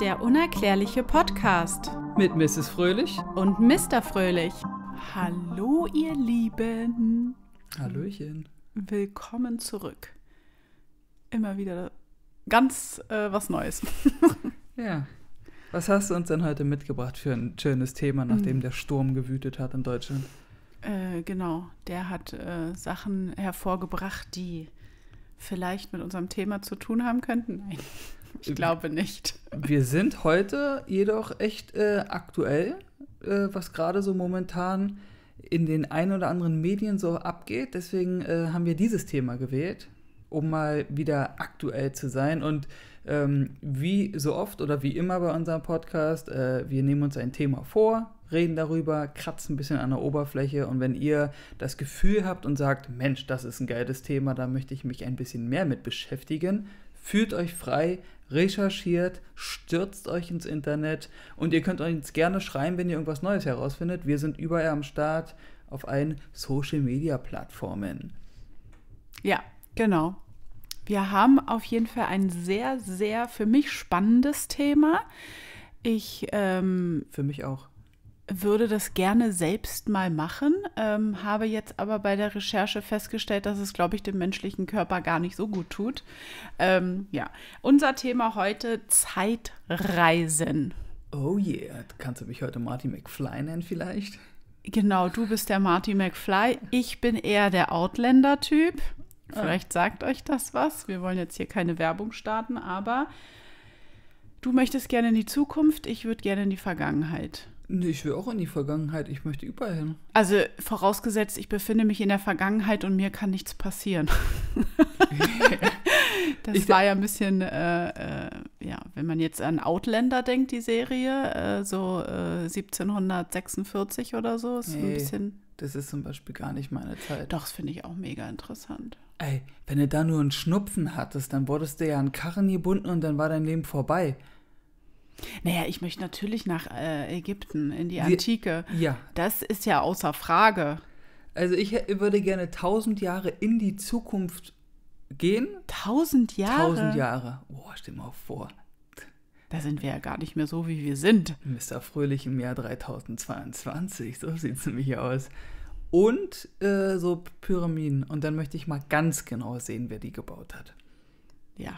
Der unerklärliche Podcast mit Mrs. Fröhlich und Mr. Fröhlich. Hallo ihr Lieben. Hallöchen. Willkommen zurück. Immer wieder ganz äh, was Neues. ja. Was hast du uns denn heute mitgebracht für ein schönes Thema, nachdem mhm. der Sturm gewütet hat in Deutschland? Äh, genau, der hat äh, Sachen hervorgebracht, die vielleicht mit unserem Thema zu tun haben könnten. Nein. Ich glaube nicht. Wir sind heute jedoch echt äh, aktuell, äh, was gerade so momentan in den ein oder anderen Medien so abgeht. Deswegen äh, haben wir dieses Thema gewählt, um mal wieder aktuell zu sein. Und ähm, wie so oft oder wie immer bei unserem Podcast, äh, wir nehmen uns ein Thema vor, reden darüber, kratzen ein bisschen an der Oberfläche und wenn ihr das Gefühl habt und sagt, Mensch, das ist ein geiles Thema, da möchte ich mich ein bisschen mehr mit beschäftigen, fühlt euch frei, recherchiert, stürzt euch ins Internet und ihr könnt uns gerne schreiben, wenn ihr irgendwas Neues herausfindet. Wir sind überall am Start auf allen Social Media Plattformen. Ja, genau. Wir haben auf jeden Fall ein sehr, sehr für mich spannendes Thema. Ich. Ähm, für mich auch würde das gerne selbst mal machen, ähm, habe jetzt aber bei der Recherche festgestellt, dass es, glaube ich, dem menschlichen Körper gar nicht so gut tut. Ähm, ja, unser Thema heute Zeitreisen. Oh yeah, kannst du mich heute Marty McFly nennen vielleicht? Genau, du bist der Marty McFly. Ich bin eher der Outlander-Typ. Ah. Vielleicht sagt euch das was. Wir wollen jetzt hier keine Werbung starten, aber du möchtest gerne in die Zukunft, ich würde gerne in die Vergangenheit. Ich will auch in die Vergangenheit, ich möchte überall hin. Also vorausgesetzt, ich befinde mich in der Vergangenheit und mir kann nichts passieren. das ich war ja ein bisschen, äh, äh, ja, wenn man jetzt an Outlander denkt, die Serie, äh, so 1746 äh, oder so, ist nee, ein bisschen. Das ist zum Beispiel gar nicht meine Zeit. Doch, das finde ich auch mega interessant. Ey, wenn du da nur einen Schnupfen hattest, dann wurdest du ja an Karren gebunden und dann war dein Leben vorbei. Naja, ich möchte natürlich nach äh, Ägypten, in die Antike. Ja. Das ist ja außer Frage. Also ich würde gerne tausend Jahre in die Zukunft gehen. Tausend Jahre? Tausend Jahre. Boah, stell mal vor. Da sind wir ja gar nicht mehr so, wie wir sind. Mr. Fröhlich im Jahr 3022, so sieht es nämlich aus. Und äh, so Pyramiden. Und dann möchte ich mal ganz genau sehen, wer die gebaut hat. Ja,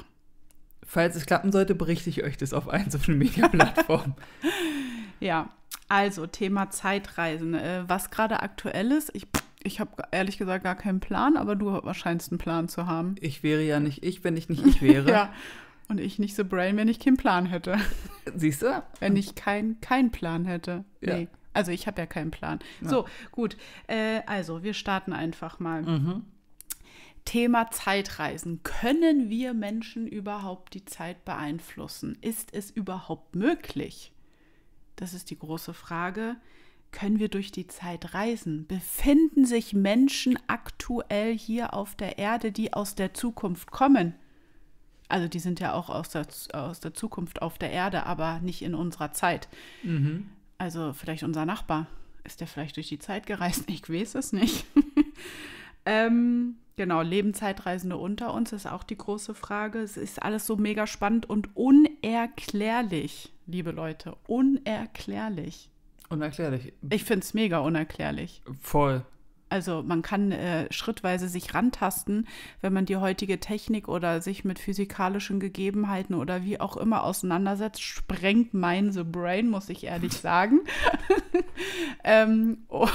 falls es klappen sollte, berichte ich euch das auf allen Social Media Plattformen. ja, also Thema Zeitreisen. Äh, was gerade aktuell ist, ich, ich habe ehrlich gesagt gar keinen Plan, aber du scheinst einen Plan zu haben. Ich wäre ja nicht ich, wenn ich nicht ich wäre. ja. Und ich nicht so brain, wenn ich keinen Plan hätte. Siehst du? Wenn ich keinen kein Plan hätte. Ja. Nee. Also ich habe ja keinen Plan. Ja. So, gut. Äh, also, wir starten einfach mal. Mhm. Thema Zeitreisen. Können wir Menschen überhaupt die Zeit beeinflussen? Ist es überhaupt möglich? Das ist die große Frage. Können wir durch die Zeit reisen? Befinden sich Menschen aktuell hier auf der Erde, die aus der Zukunft kommen? Also die sind ja auch aus der, aus der Zukunft auf der Erde, aber nicht in unserer Zeit. Mhm. Also vielleicht unser Nachbar. Ist der vielleicht durch die Zeit gereist? Ich weiß es nicht. ähm, Genau, leben Zeitreisende unter uns ist auch die große Frage. Es ist alles so mega spannend und unerklärlich, liebe Leute. Unerklärlich. Unerklärlich. Ich finde es mega unerklärlich. Voll. Also man kann äh, schrittweise sich rantasten, wenn man die heutige Technik oder sich mit physikalischen Gegebenheiten oder wie auch immer auseinandersetzt, sprengt mein The Brain, muss ich ehrlich sagen. ähm, oh,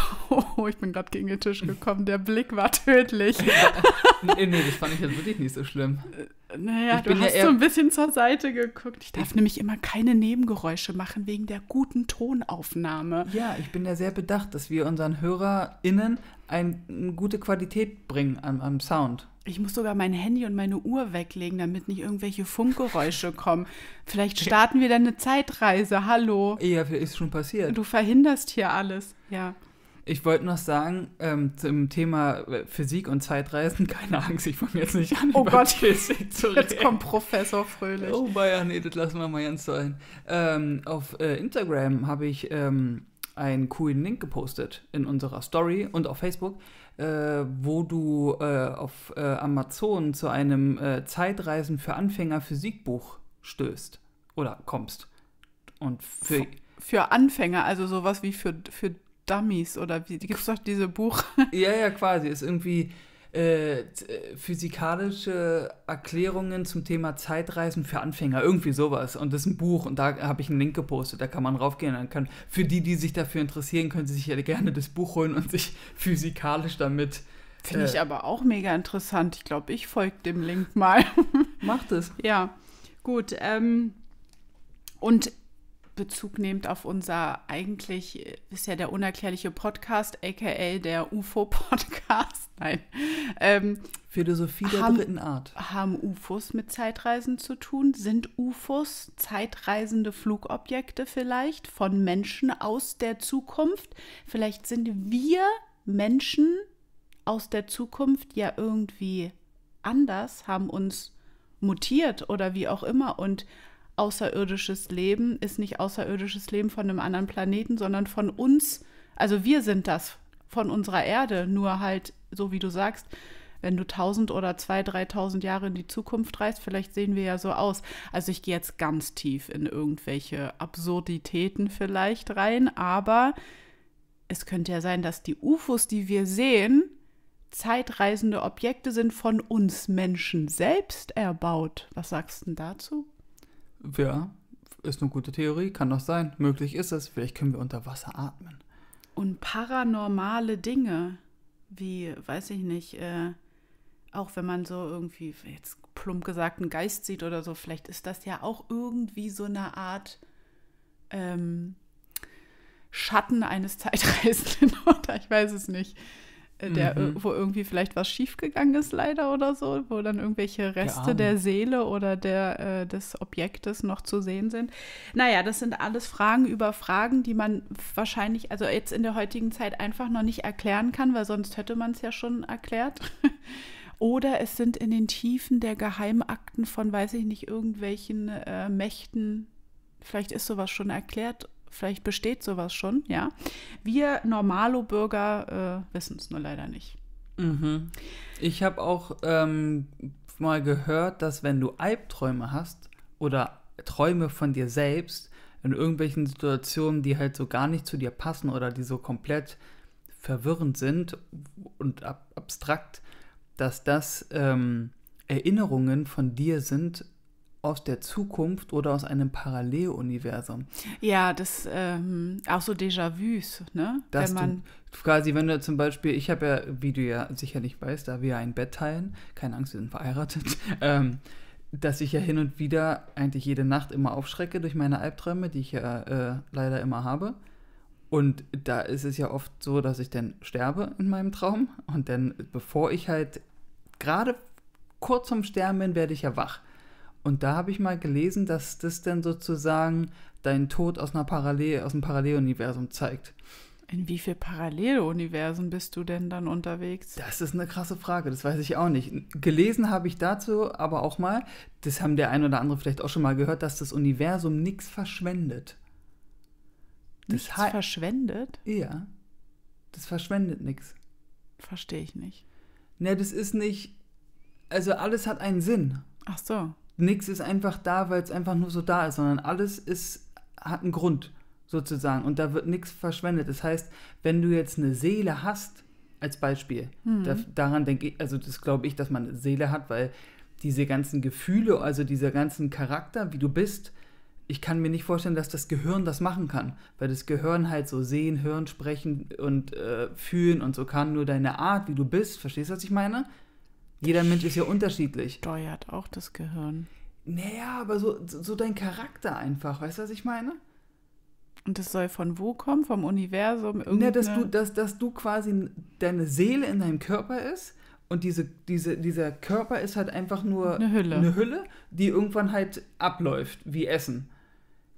oh, ich bin gerade gegen den Tisch gekommen, der Blick war tödlich. nee, nee, das fand ich jetzt wirklich nicht so schlimm. Äh, naja, ich du hast ja so ein bisschen zur Seite geguckt. Ich darf ich nämlich immer keine Nebengeräusche machen wegen der guten Tonaufnahme. Ja, ich bin ja sehr bedacht, dass wir unseren HörerInnen eine gute Qualität bringen am, am Sound. Ich muss sogar mein Handy und meine Uhr weglegen, damit nicht irgendwelche Funkgeräusche kommen. Vielleicht starten wir dann eine Zeitreise. Hallo. Ja, ist schon passiert. Du verhinderst hier alles. Ja. Ich wollte noch sagen, ähm, zum Thema äh, Physik und Zeitreisen, keine Angst, ich fange jetzt nicht an, oh über Gott. Physik zu reden. Jetzt kommt Professor Fröhlich. Oh Bayern, nee, das lassen wir mal ganz so Ähm, auf äh, Instagram habe ich ähm, einen coolen Link gepostet in unserer Story und auf Facebook, äh, wo du äh, auf äh, Amazon zu einem äh, Zeitreisen für Anfänger Physikbuch stößt oder kommst. Und für... für Anfänger, also sowas wie für, für Dummies oder wie gibt es doch diese Buch. Ja, ja, quasi. Ist irgendwie äh, physikalische Erklärungen zum Thema Zeitreisen für Anfänger, irgendwie sowas. Und das ist ein Buch und da habe ich einen Link gepostet, da kann man raufgehen. Dann kann, für die, die sich dafür interessieren, können sie sich gerne das Buch holen und sich physikalisch damit. Finde äh, ich aber auch mega interessant. Ich glaube, ich folge dem Link mal. Macht es. Ja, gut. Ähm, und Bezug nehmt auf unser eigentlich äh, ist ja der unerklärliche Podcast, aka der UFO-Podcast. Nein. Ähm, Philosophie der haben, dritten Art. Haben UFOs mit Zeitreisen zu tun? Sind UFOs zeitreisende Flugobjekte vielleicht von Menschen aus der Zukunft? Vielleicht sind wir Menschen aus der Zukunft ja irgendwie anders, haben uns mutiert oder wie auch immer und außerirdisches Leben ist nicht außerirdisches Leben von einem anderen Planeten, sondern von uns. Also wir sind das von unserer Erde, nur halt, so wie du sagst, wenn du 1000 oder 2000, 3000 Jahre in die Zukunft reist, vielleicht sehen wir ja so aus. Also ich gehe jetzt ganz tief in irgendwelche Absurditäten vielleicht rein, aber es könnte ja sein, dass die UFOs, die wir sehen, zeitreisende Objekte sind von uns Menschen selbst erbaut. Was sagst du dazu? Ja, ist eine gute Theorie, kann doch sein. Möglich ist es. Vielleicht können wir unter Wasser atmen. Und paranormale Dinge, wie, weiß ich nicht, äh, auch wenn man so irgendwie, jetzt plump gesagt, einen Geist sieht oder so, vielleicht ist das ja auch irgendwie so eine Art ähm, Schatten eines Zeitreisenden oder ich weiß es nicht. Äh, der, äh, mhm. wo irgendwie vielleicht was schiefgegangen ist, leider oder so, wo dann irgendwelche Reste der, Seele oder der, äh, des Objektes noch zu sehen sind. Naja, das sind alles Fragen über Fragen, die man wahrscheinlich, also jetzt in der heutigen Zeit einfach noch nicht erklären kann, weil sonst hätte man es ja schon erklärt. oder es sind in den Tiefen der Geheimakten von, weiß ich nicht, irgendwelchen äh, Mächten. Vielleicht ist sowas schon erklärt Vielleicht besteht sowas schon, ja. Wir Normalo-Bürger äh, wissen es nur leider nicht. Mhm. Ich habe auch ähm, mal gehört, dass wenn du Albträume hast oder Träume von dir selbst, in irgendwelchen Situationen, die halt so gar nicht zu dir passen oder die so komplett verwirrend sind und ab abstrakt, dass das ähm, Erinnerungen von dir sind, aus der Zukunft oder aus einem Paralleluniversum. Ja, das ähm, auch so Déjà-vus, ne? Dass wenn man du, quasi, wenn du zum Beispiel, ich habe ja, wie du ja sicherlich weißt, da wir ein Bett teilen, keine Angst, wir sind verheiratet, ähm, dass ich ja hin und wieder eigentlich jede Nacht immer aufschrecke durch meine Albträume, die ich ja äh, leider immer habe. Und da ist es ja oft so, dass ich dann sterbe in meinem Traum und dann, bevor ich halt gerade kurz zum Sterben bin, werde ich ja wach. Und da habe ich mal gelesen, dass das denn sozusagen deinen Tod aus, einer Parallel, aus einem Paralleluniversum zeigt. In wie viel Paralleluniversen bist du denn dann unterwegs? Das ist eine krasse Frage, das weiß ich auch nicht. Gelesen habe ich dazu aber auch mal, das haben der ein oder andere vielleicht auch schon mal gehört, dass das Universum nichts verschwendet. Das nichts verschwendet? Ja. Das verschwendet nichts. Verstehe ich nicht. Ne, das ist nicht. Also alles hat einen Sinn. Ach so nichts ist einfach da, weil es einfach nur so da ist, sondern alles ist, hat einen Grund sozusagen und da wird nichts verschwendet. Das heißt, wenn du jetzt eine Seele hast, als Beispiel, mhm. da, daran denke ich, also das glaube ich, dass man eine Seele hat, weil diese ganzen Gefühle, also dieser ganzen Charakter, wie du bist, ich kann mir nicht vorstellen, dass das Gehirn das machen kann, weil das Gehirn halt so sehen, hören, sprechen und äh, fühlen und so kann. Nur deine Art, wie du bist, verstehst du, was ich meine? Jeder Mensch ist ja unterschiedlich. Steuert auch das Gehirn. Naja, aber so, so dein Charakter einfach, weißt du, was ich meine? Und das soll von wo kommen? Vom Universum? Irgendeine... Ja, dass du, dass, dass du quasi deine Seele in deinem Körper ist und diese, diese, dieser Körper ist halt einfach nur eine Hülle. eine Hülle, die irgendwann halt abläuft, wie Essen.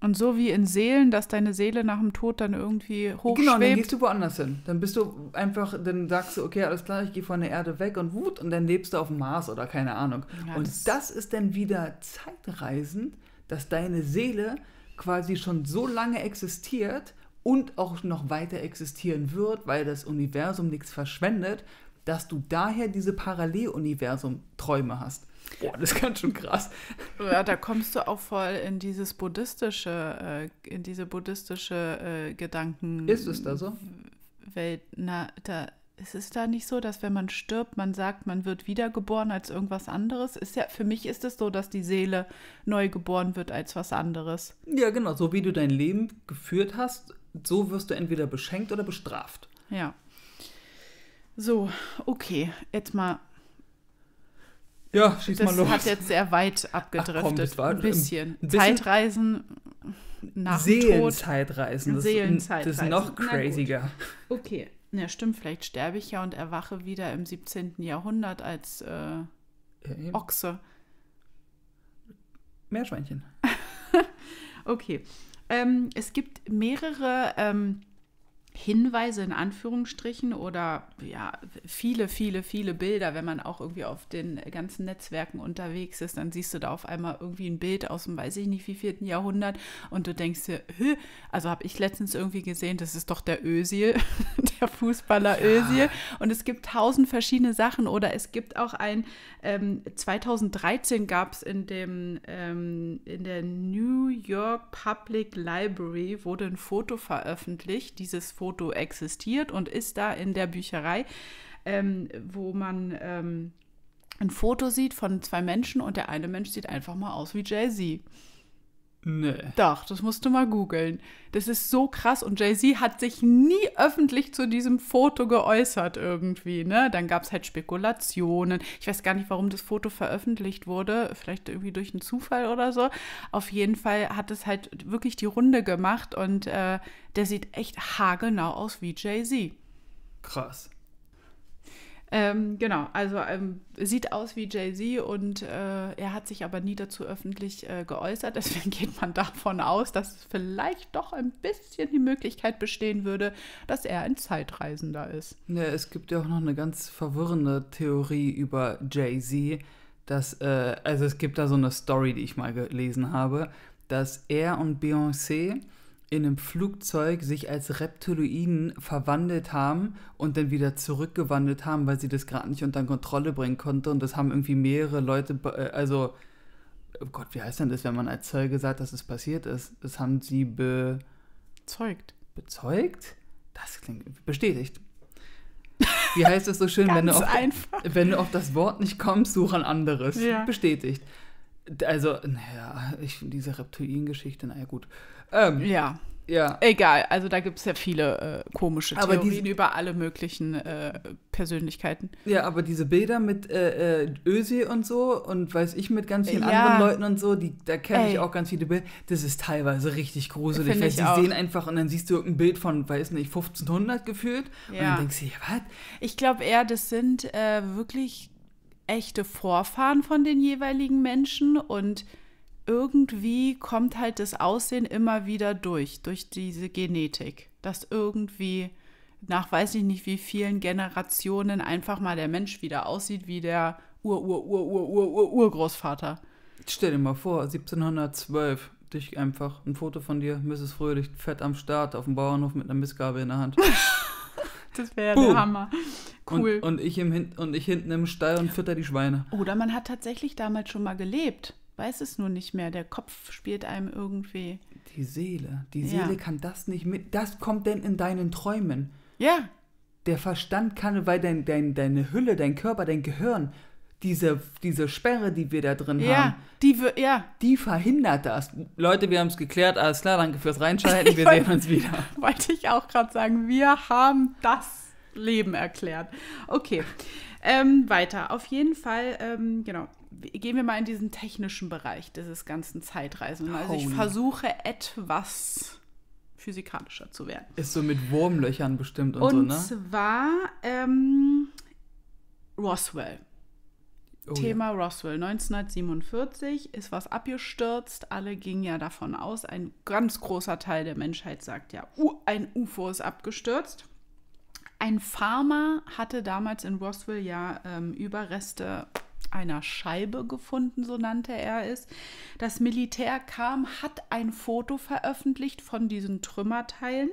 Und so wie in Seelen, dass deine Seele nach dem Tod dann irgendwie hochschwebt. Genau, dann gehst du woanders hin. Dann bist du einfach, dann sagst du, okay, alles klar, ich gehe von der Erde weg und wut und dann lebst du auf dem Mars oder keine Ahnung. Ja, und das, das ist dann wieder zeitreisend, dass deine Seele quasi schon so lange existiert und auch noch weiter existieren wird, weil das Universum nichts verschwendet, dass du daher diese Paralleluniversum-Träume hast. Boah, das ist ganz schön krass. Ja, da kommst du auch voll in dieses buddhistische, äh, in diese buddhistische äh, Gedanken. Ist es da so? Welt, na, da es da nicht so, dass wenn man stirbt, man sagt, man wird wiedergeboren als irgendwas anderes? Ist ja, für mich ist es so, dass die Seele neu geboren wird als was anderes. Ja, genau. So wie du dein Leben geführt hast, so wirst du entweder beschenkt oder bestraft. Ja. So, okay. Jetzt mal ja, schieß das mal los. Das hat jetzt sehr weit abgedriftet. Ach komm, das war ein bisschen. Ein bisschen Zeitreisen nach Seelenzeitreisen. Das, Seelenzeitreisen. Das ist noch craziger. Okay. Ja, stimmt. Vielleicht sterbe ich ja und erwache wieder im 17. Jahrhundert als äh, Ochse. Meerschweinchen. okay. Ähm, es gibt mehrere ähm, Hinweise in Anführungsstrichen oder ja, viele, viele, viele Bilder, wenn man auch irgendwie auf den ganzen Netzwerken unterwegs ist, dann siehst du da auf einmal irgendwie ein Bild aus dem weiß ich nicht wie vierten Jahrhundert und du denkst dir, Hö, also habe ich letztens irgendwie gesehen, das ist doch der Ösil, der Fußballer ja. Özil. Und es gibt tausend verschiedene Sachen. Oder es gibt auch ein, ähm, 2013 gab es in, dem, ähm, in der New York Public Library wurde ein Foto veröffentlicht. Dieses Foto existiert und ist da in der Bücherei, ähm, wo man... Ähm, ein Foto sieht von zwei Menschen und der eine Mensch sieht einfach mal aus wie Jay-Z. Nee. Doch, das musst du mal googeln. Das ist so krass und Jay-Z hat sich nie öffentlich zu diesem Foto geäußert irgendwie, ne? Dann gab es halt Spekulationen. Ich weiß gar nicht, warum das Foto veröffentlicht wurde. Vielleicht irgendwie durch einen Zufall oder so. Auf jeden Fall hat es halt wirklich die Runde gemacht und äh, der sieht echt haargenau aus wie Jay-Z. Krass. Ähm, genau, also ähm, sieht aus wie Jay-Z und äh, er hat sich aber nie dazu öffentlich äh, geäußert. Deswegen geht man davon aus, dass vielleicht doch ein bisschen die Möglichkeit bestehen würde, dass er ein Zeitreisender ist. Ja, es gibt ja auch noch eine ganz verwirrende Theorie über Jay-Z. Dass, äh, also es gibt da so eine Story, die ich mal gelesen habe, dass er und Beyoncé in einem Flugzeug sich als Reptiloiden verwandelt haben und dann wieder zurückgewandelt haben, weil sie das gerade nicht unter Kontrolle bringen konnte. Und das haben irgendwie mehrere Leute, äh, also, oh Gott, wie heißt denn das, wenn man als Zeuge sagt, dass es das passiert ist? Das haben sie bezeugt. Bezeugt? Das klingt bestätigt. Wie heißt es so schön, wenn, du auf, wenn du auf das Wort nicht kommst, such ein anderes. Ja. Bestätigt. Also, naja, ich finde diese Reptilien-Geschichte, naja, gut. Ähm, ja. Ja. Egal, also da gibt es ja viele äh, komische aber Theorien diese, über alle möglichen äh, Persönlichkeiten. Ja, aber diese Bilder mit äh, äh Ösi und so und weiß ich mit ganz vielen ja. anderen Leuten und so, die, da kenne ich auch ganz viele Bilder. Das ist teilweise richtig gruselig. Weil sie sehen einfach und dann siehst du ein Bild von, weiß nicht, 1500 gefühlt ja. und dann denkst du, ja, was? Ich glaube eher, das sind äh, wirklich echte Vorfahren von den jeweiligen Menschen und irgendwie kommt halt das Aussehen immer wieder durch, durch diese Genetik, dass irgendwie nach weiß ich nicht wie vielen Generationen einfach mal der Mensch wieder aussieht wie der Ur-Ur-Ur-Ur-Ur-Urgroßvater. -Ur Stell dir mal vor, 1712, dich einfach ein Foto von dir, Mrs. Fröhlich, fett am Start auf dem Bauernhof mit einer Missgabe in der Hand. Das wäre der Hammer. Cool. Und, und, ich im, und ich hinten im Stall und fütter die Schweine. Oder man hat tatsächlich damals schon mal gelebt weiß es nur nicht mehr. Der Kopf spielt einem irgendwie. Die Seele, die Seele ja. kann das nicht mit. Das kommt denn in deinen Träumen. Ja. Der Verstand kann, weil dein, dein, deine Hülle, dein Körper, dein Gehirn, diese, diese Sperre, die wir da drin ja, haben, die, ja. die verhindert das. Leute, wir haben es geklärt. Alles klar, danke fürs Reinschalten. Wir sehen uns wieder. Wollte ich auch gerade sagen. Wir haben das Leben erklärt. Okay, ähm, weiter. Auf jeden Fall, ähm, genau, gehen wir mal in diesen technischen Bereich dieses ganzen Zeitreisen. Also ich versuche etwas physikalischer zu werden. Ist so mit Wurmlöchern bestimmt und, und so, ne? Und zwar ähm, Roswell. Oh, Thema ja. Roswell 1947 ist was abgestürzt. Alle gingen ja davon aus, ein ganz großer Teil der Menschheit sagt ja, ein UFO ist abgestürzt. Ein Farmer hatte damals in Roswell ja ähm, Überreste einer Scheibe gefunden, so nannte er es. Das Militär kam, hat ein Foto veröffentlicht von diesen Trümmerteilen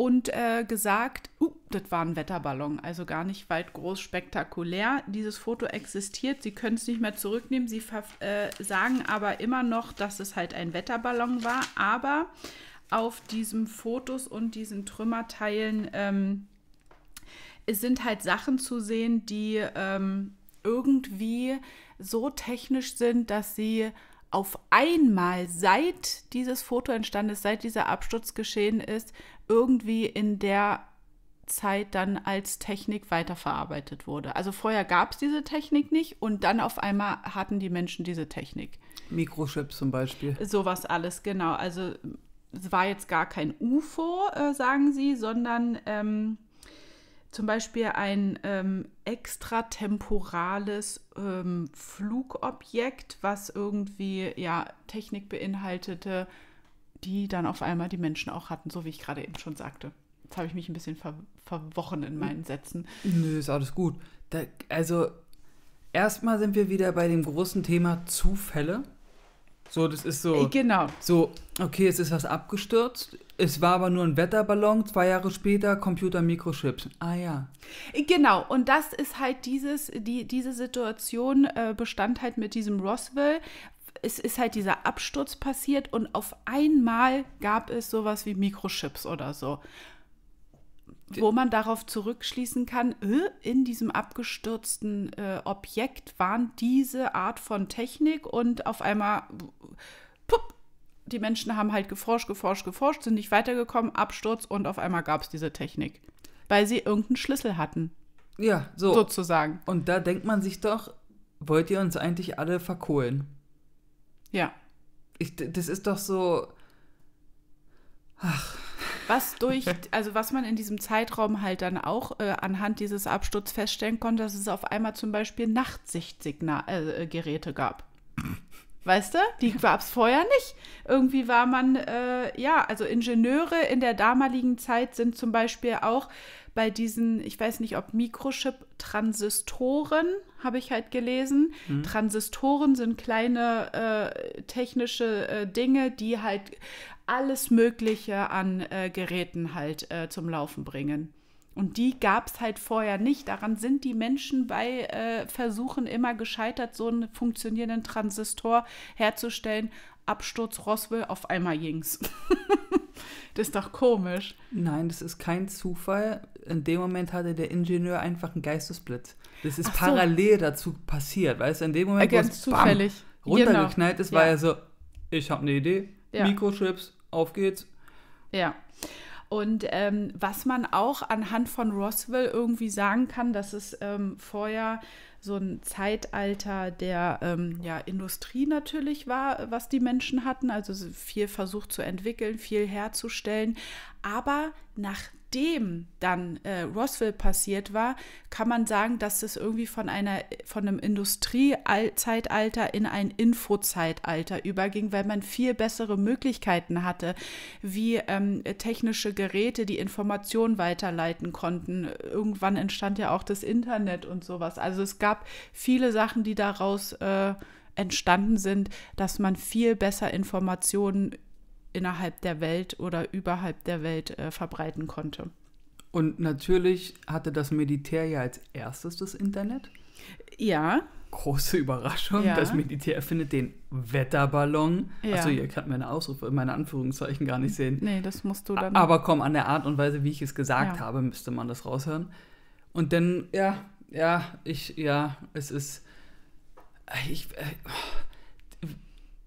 und äh, gesagt, uh, das war ein Wetterballon, also gar nicht weit groß spektakulär. Dieses Foto existiert, Sie können es nicht mehr zurücknehmen, Sie äh, sagen aber immer noch, dass es halt ein Wetterballon war, aber auf diesen Fotos und diesen Trümmerteilen ähm, sind halt Sachen zu sehen, die ähm, irgendwie so technisch sind, dass sie auf einmal seit dieses Foto entstanden ist, seit dieser Absturz geschehen ist, irgendwie in der Zeit dann als Technik weiterverarbeitet wurde. Also vorher gab es diese Technik nicht und dann auf einmal hatten die Menschen diese Technik. Mikrochips zum Beispiel. Sowas alles, genau. Also es war jetzt gar kein UFO, äh, sagen sie, sondern ähm, zum Beispiel ein ähm, extratemporales ähm, Flugobjekt, was irgendwie ja Technik beinhaltete, die dann auf einmal die Menschen auch hatten, so wie ich gerade eben schon sagte. Jetzt habe ich mich ein bisschen ver verwochen in meinen Sätzen. Nö, ist alles gut. Da, also erstmal sind wir wieder bei dem großen Thema Zufälle. So, das ist so. Äh, genau. So, okay, es ist was abgestürzt. Es war aber nur ein Wetterballon. Zwei Jahre später Computer Mikrochips. Ah ja. Äh, genau. Und das ist halt dieses, die, diese Situation äh, bestand halt mit diesem Roswell. Es ist halt dieser Absturz passiert und auf einmal gab es sowas wie Mikrochips oder so wo man darauf zurückschließen kann, äh, in diesem abgestürzten äh, Objekt waren diese Art von Technik und auf einmal, pup, die Menschen haben halt geforscht, geforscht, geforscht, sind nicht weitergekommen, Absturz und auf einmal gab es diese Technik, weil sie irgendeinen Schlüssel hatten. Ja, so. Sozusagen. Und da denkt man sich doch, wollt ihr uns eigentlich alle verkohlen? Ja. Ich, das ist doch so. Ach. Was durch, also was man in diesem Zeitraum halt dann auch äh, anhand dieses Absturzes feststellen konnte, dass es auf einmal zum Beispiel Nachtsichtgeräte äh, äh gab weißt du? Die gab es vorher nicht. Irgendwie war man, äh, ja, also Ingenieure in der damaligen Zeit sind zum Beispiel auch bei diesen, ich weiß nicht, ob Mikrochip-Transistoren, habe ich halt gelesen. Mhm. Transistoren sind kleine äh, technische äh, Dinge, die halt alles Mögliche an äh, Geräten halt äh, zum Laufen bringen. Und die gab es halt vorher nicht. Daran sind die Menschen bei äh, Versuchen immer gescheitert, so einen funktionierenden Transistor herzustellen. Absturz Roswell, auf einmal ging's. das ist doch komisch. Nein, das ist kein Zufall. In dem Moment hatte der Ingenieur einfach einen Geistesblitz. Das ist so. parallel dazu passiert, weißt du? In dem Moment, äh, Ganz wo es bam, genau. runtergeknallt genau. ist, war ja. er so, ich habe eine Idee, ja. Mikrochips, auf geht's. Ja. Und ähm, was man auch anhand von Roswell irgendwie sagen kann, dass es ähm, vorher so ein Zeitalter der ähm, ja, Industrie natürlich war, was die Menschen hatten. Also viel versucht zu entwickeln, viel herzustellen. Aber nach nachdem dann äh, Roswell passiert war, kann man sagen, dass es irgendwie von einer von einem Industriezeitalter in ein Infozeitalter überging, weil man viel bessere Möglichkeiten hatte, wie ähm, technische Geräte die Informationen weiterleiten konnten. Irgendwann entstand ja auch das Internet und sowas. Also es gab viele Sachen, die daraus äh, entstanden sind, dass man viel besser Informationen innerhalb der Welt oder überhalb der Welt äh, verbreiten konnte. Und natürlich hatte das Militär ja als erstes das Internet. Ja. Große Überraschung, ja. das Militär findet den Wetterballon. Ja. Achso, ihr könnt meine Ausrufe, meine Anführungszeichen gar nicht sehen. Nee, das musst du dann. Aber komm, an der Art und Weise, wie ich es gesagt ja. habe, müsste man das raushören. Und dann, ja, ja, ich, ja, es ist. Ich. Äh,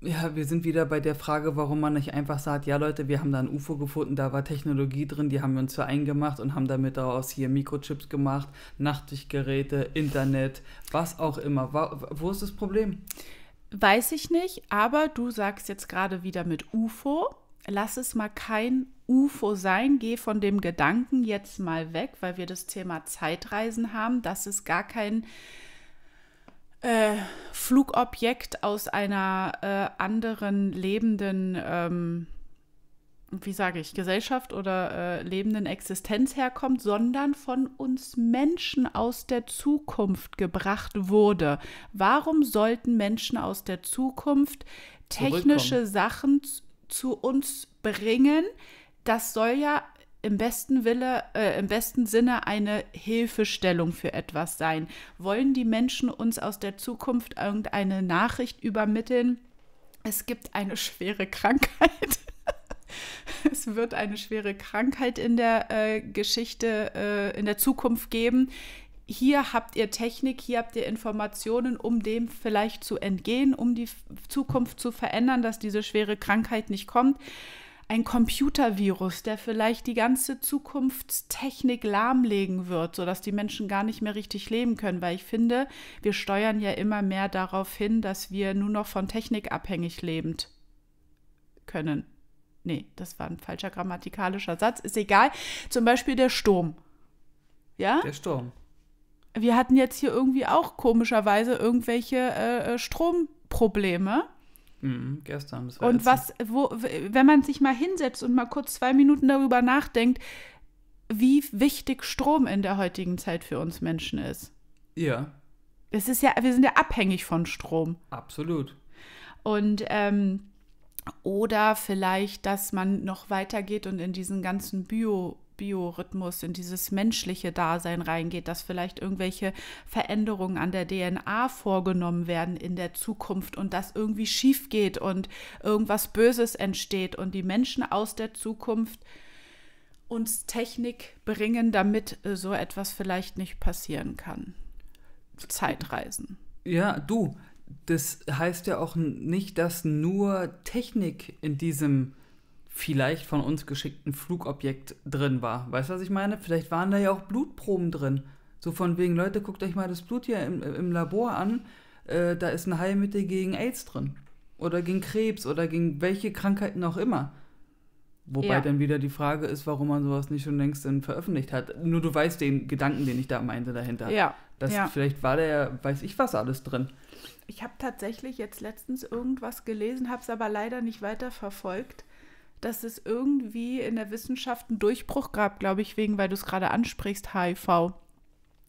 ja, wir sind wieder bei der Frage, warum man nicht einfach sagt, ja Leute, wir haben da ein UFO gefunden, da war Technologie drin, die haben wir uns für eingemacht und haben damit daraus hier Mikrochips gemacht, Nachtsichtgeräte, Internet, was auch immer. Wo ist das Problem? Weiß ich nicht, aber du sagst jetzt gerade wieder mit UFO, lass es mal kein UFO sein, geh von dem Gedanken jetzt mal weg, weil wir das Thema Zeitreisen haben, dass es gar kein äh, Flugobjekt aus einer äh, anderen lebenden, ähm, wie sage ich, Gesellschaft oder äh, lebenden Existenz herkommt, sondern von uns Menschen aus der Zukunft gebracht wurde. Warum sollten Menschen aus der Zukunft technische Sachen zu uns bringen? Das soll ja im besten Wille, äh, im besten Sinne eine Hilfestellung für etwas sein. Wollen die Menschen uns aus der Zukunft irgendeine Nachricht übermitteln? Es gibt eine schwere Krankheit. es wird eine schwere Krankheit in der äh, Geschichte, äh, in der Zukunft geben. Hier habt ihr Technik, hier habt ihr Informationen, um dem vielleicht zu entgehen, um die Zukunft zu verändern, dass diese schwere Krankheit nicht kommt ein Computervirus, der vielleicht die ganze Zukunftstechnik lahmlegen wird, sodass die Menschen gar nicht mehr richtig leben können, weil ich finde, wir steuern ja immer mehr darauf hin, dass wir nur noch von Technik abhängig leben können. Nee, das war ein falscher grammatikalischer Satz, ist egal. Zum Beispiel der Sturm. Ja? Der Sturm. Wir hatten jetzt hier irgendwie auch komischerweise irgendwelche äh, äh Stromprobleme. Mhm, gestern. Das war und was, wo, wenn man sich mal hinsetzt und mal kurz zwei Minuten darüber nachdenkt, wie wichtig Strom in der heutigen Zeit für uns Menschen ist. Ja. Es ist ja, wir sind ja abhängig von Strom. Absolut. Und ähm, oder vielleicht, dass man noch weitergeht und in diesen ganzen Bio- Biorhythmus, in dieses menschliche Dasein reingeht, dass vielleicht irgendwelche Veränderungen an der DNA vorgenommen werden in der Zukunft und das irgendwie schief geht und irgendwas Böses entsteht und die Menschen aus der Zukunft uns Technik bringen, damit äh, so etwas vielleicht nicht passieren kann. Zeitreisen. Ja, du, das heißt ja auch nicht, dass nur Technik in diesem vielleicht von uns geschickten Flugobjekt drin war. Weißt du, was ich meine? Vielleicht waren da ja auch Blutproben drin. So von wegen, Leute, guckt euch mal das Blut hier im, im Labor an. Äh, da ist ein Heilmittel gegen AIDS drin. Oder gegen Krebs oder gegen welche Krankheiten auch immer. Wobei ja. dann wieder die Frage ist, warum man sowas nicht schon längst dann veröffentlicht hat. Nur du weißt den Gedanken, den ich da meinte dahinter. Ja. Das ja. vielleicht war da ja, weiß ich was alles drin. Ich habe tatsächlich jetzt letztens irgendwas gelesen, habe es aber leider nicht weiter verfolgt dass es irgendwie in der Wissenschaft einen Durchbruch gab, glaube ich, wegen, weil du es gerade ansprichst, HIV.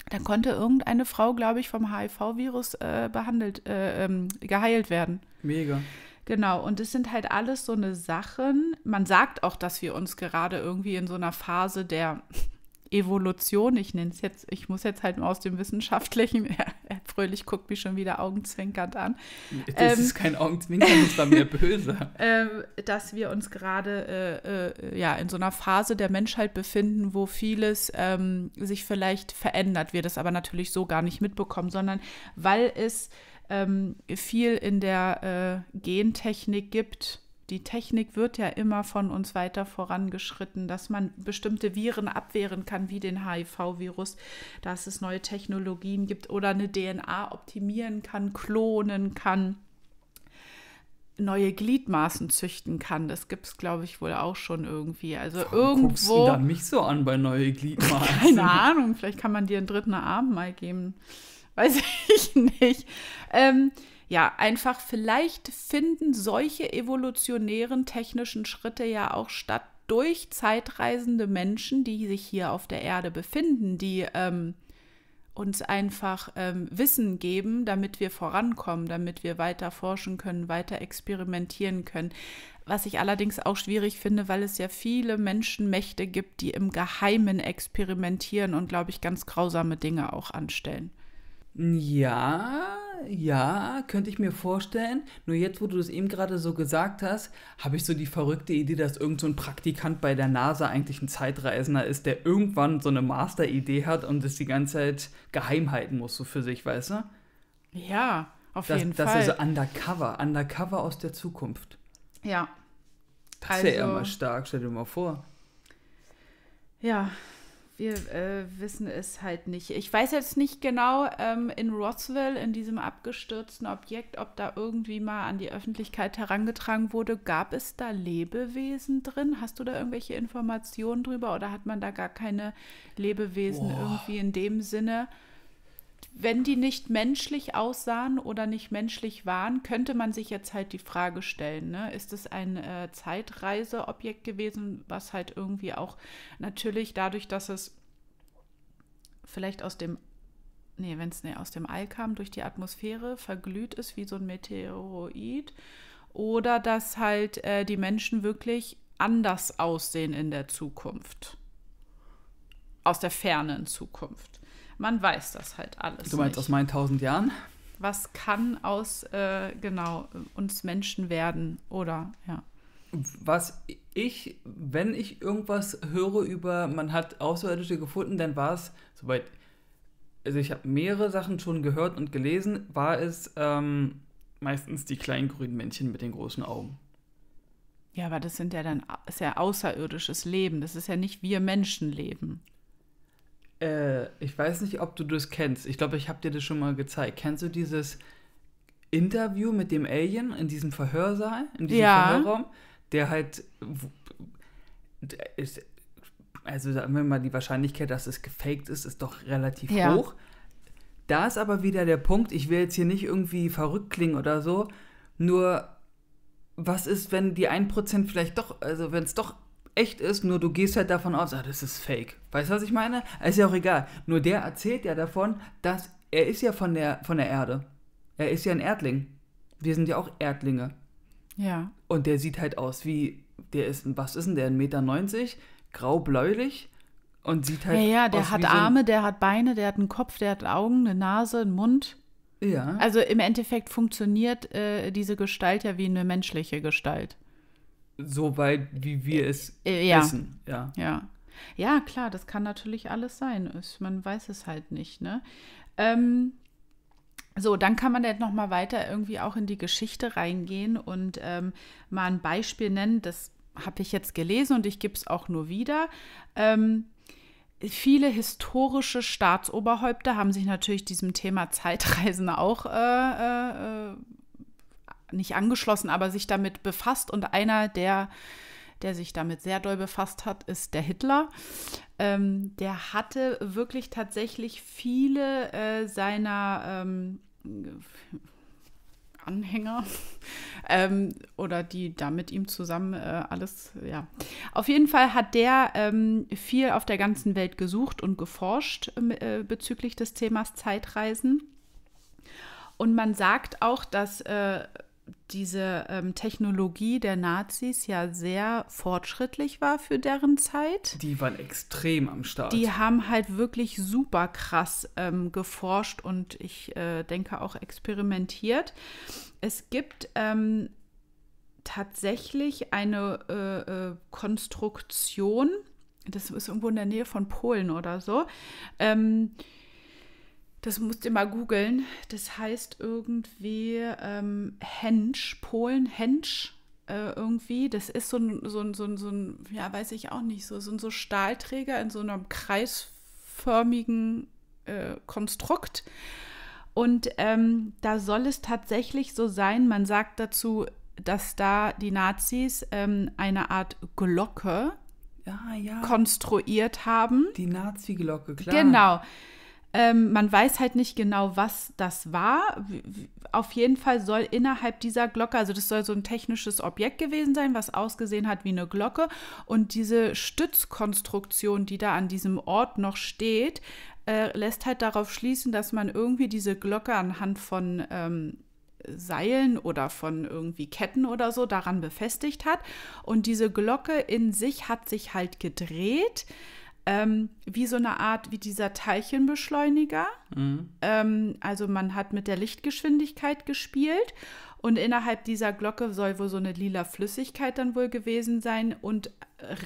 Da konnte irgendeine Frau, glaube ich, vom HIV-Virus äh, behandelt, äh, ähm, geheilt werden. Mega. Genau, und es sind halt alles so eine Sachen. Man sagt auch, dass wir uns gerade irgendwie in so einer Phase der Evolution, ich nenne es jetzt, ich muss jetzt halt mal aus dem Wissenschaftlichen, er, fröhlich guckt mich schon wieder augenzwinkernd an. Das ähm, ist kein Augenzwinkern, das war mir böse. Äh, dass wir uns gerade äh, äh, ja, in so einer Phase der Menschheit befinden, wo vieles ähm, sich vielleicht verändert, wir das aber natürlich so gar nicht mitbekommen, sondern weil es ähm, viel in der äh, Gentechnik gibt, die Technik wird ja immer von uns weiter vorangeschritten, dass man bestimmte Viren abwehren kann, wie den HIV-Virus, dass es neue Technologien gibt oder eine DNA optimieren kann, klonen kann neue Gliedmaßen züchten kann. Das gibt es, glaube ich, wohl auch schon irgendwie. Also Warum irgendwo. Guckst du dann mich so an bei neue Gliedmaßen? Keine Ahnung, vielleicht kann man dir einen dritten Arm mal geben. Weiß ich nicht. Ähm, ja, einfach vielleicht finden solche evolutionären technischen Schritte ja auch statt durch zeitreisende Menschen, die sich hier auf der Erde befinden, die ähm, uns einfach ähm, Wissen geben, damit wir vorankommen, damit wir weiter forschen können, weiter experimentieren können. Was ich allerdings auch schwierig finde, weil es ja viele Menschenmächte gibt, die im Geheimen experimentieren und, glaube ich, ganz grausame Dinge auch anstellen. Ja, ja, könnte ich mir vorstellen. Nur jetzt, wo du das eben gerade so gesagt hast, habe ich so die verrückte Idee, dass irgendein so Praktikant bei der NASA eigentlich ein Zeitreisender ist, der irgendwann so eine Master-Idee hat und das die ganze Zeit geheim halten muss, so für sich, weißt du? Ja, auf das, jeden das Fall. Das ist so undercover, undercover aus der Zukunft. Ja. Das also, ist ja immer stark, stell dir mal vor. Ja, wir äh, wissen es halt nicht. Ich weiß jetzt nicht genau ähm, in Roswell, in diesem abgestürzten Objekt, ob da irgendwie mal an die Öffentlichkeit herangetragen wurde. Gab es da Lebewesen drin? Hast du da irgendwelche Informationen drüber oder hat man da gar keine Lebewesen Boah. irgendwie in dem Sinne? wenn die nicht menschlich aussahen oder nicht menschlich waren, könnte man sich jetzt halt die Frage stellen, ne? ist es ein äh, Zeitreiseobjekt gewesen, was halt irgendwie auch natürlich dadurch, dass es vielleicht aus dem, nee, wenn es nee, aus dem All kam, durch die Atmosphäre verglüht ist wie so ein Meteoroid oder dass halt äh, die Menschen wirklich anders aussehen in der Zukunft, aus der fernen Zukunft. Man weiß das halt alles. Du meinst nicht. aus meinen tausend Jahren? Was kann aus, äh, genau, uns Menschen werden oder, ja. Was ich, wenn ich irgendwas höre über, man hat Außerirdische gefunden, dann war es, soweit, also ich habe mehrere Sachen schon gehört und gelesen, war es ähm, meistens die kleinen grünen Männchen mit den großen Augen. Ja, aber das sind ja dann ist ja außerirdisches Leben. Das ist ja nicht wir Menschenleben. Äh, ich weiß nicht, ob du das kennst. Ich glaube, ich habe dir das schon mal gezeigt. Kennst du dieses Interview mit dem Alien in diesem Verhörsaal, in diesem ja. Verhörraum, der halt ist, also sagen wir mal, die Wahrscheinlichkeit, dass es gefaked ist, ist doch relativ ja. hoch. Da ist aber wieder der Punkt, ich will jetzt hier nicht irgendwie verrückt klingen oder so, nur was ist, wenn die 1% vielleicht doch, also wenn es doch echt ist, nur du gehst halt davon aus, ah, das ist fake. Weißt du, was ich meine? Ist ja auch egal. Nur der erzählt ja davon, dass er ist ja von der, von der Erde. Er ist ja ein Erdling. Wir sind ja auch Erdlinge. Ja. Und der sieht halt aus wie, der ist, was ist denn der, 1,90 Meter? Graubläulich und sieht halt. Ja, ja, der hat Arme, so der hat Beine, der hat einen Kopf, der hat Augen, eine Nase, einen Mund. Ja. Also im Endeffekt funktioniert äh, diese Gestalt ja wie eine menschliche Gestalt so weit, wie wir äh, es äh, ja. wissen. Ja. ja. Ja, klar, das kann natürlich alles sein. Ist, man weiß es halt nicht, ne? Ähm, so, dann kann man jetzt noch mal weiter irgendwie auch in die Geschichte reingehen und ähm, mal ein Beispiel nennen. Das habe ich jetzt gelesen und ich gebe es auch nur wieder. Ähm, viele historische Staatsoberhäupter haben sich natürlich diesem Thema Zeitreisen auch äh, äh, äh nicht angeschlossen, aber sich damit befasst. Und einer, der, der sich damit sehr doll befasst hat, ist der Hitler. Ähm, der hatte wirklich tatsächlich viele äh, seiner ähm, Anhänger ähm, oder die da mit ihm zusammen äh, alles, ja. Auf jeden Fall hat der ähm, viel auf der ganzen Welt gesucht und geforscht ähm, äh, bezüglich des Themas Zeitreisen. Und man sagt auch, dass äh, diese ähm, Technologie der Nazis ja sehr fortschrittlich war für deren Zeit. Die waren extrem am Start. Die haben halt wirklich super krass ähm, geforscht und ich äh, denke auch experimentiert. Es gibt ähm, tatsächlich eine äh, äh, Konstruktion, das ist irgendwo in der Nähe von Polen oder so. Ähm, das musst ihr mal googeln. Das heißt irgendwie ähm, Hensch, Polen, Hensch äh, irgendwie. Das ist so ein, so, ein, so, ein, so ein, ja, weiß ich auch nicht, so, so ein so Stahlträger in so einem kreisförmigen äh, Konstrukt. Und ähm, da soll es tatsächlich so sein, man sagt dazu, dass da die Nazis ähm, eine Art Glocke ja, ah, ja. konstruiert haben. Die Nazi-Glocke, klar. Genau. Ähm, man weiß halt nicht genau, was das war. Auf jeden Fall soll innerhalb dieser Glocke, also das soll so ein technisches Objekt gewesen sein, was ausgesehen hat wie eine Glocke. Und diese Stützkonstruktion, die da an diesem Ort noch steht, äh, lässt halt darauf schließen, dass man irgendwie diese Glocke anhand von ähm, Seilen oder von irgendwie Ketten oder so daran befestigt hat. Und diese Glocke in sich hat sich halt gedreht ähm, wie so eine Art wie dieser Teilchenbeschleuniger. Mhm. Ähm, also man hat mit der Lichtgeschwindigkeit gespielt und innerhalb dieser Glocke soll wohl so eine lila Flüssigkeit dann wohl gewesen sein und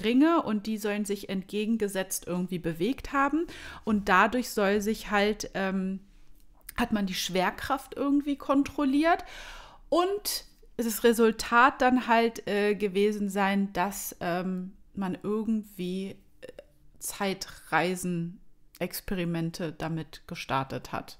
Ringe und die sollen sich entgegengesetzt irgendwie bewegt haben und dadurch soll sich halt ähm, hat man die Schwerkraft irgendwie kontrolliert und das Resultat dann halt äh, gewesen sein, dass ähm, man irgendwie Zeitreisen-Experimente damit gestartet hat.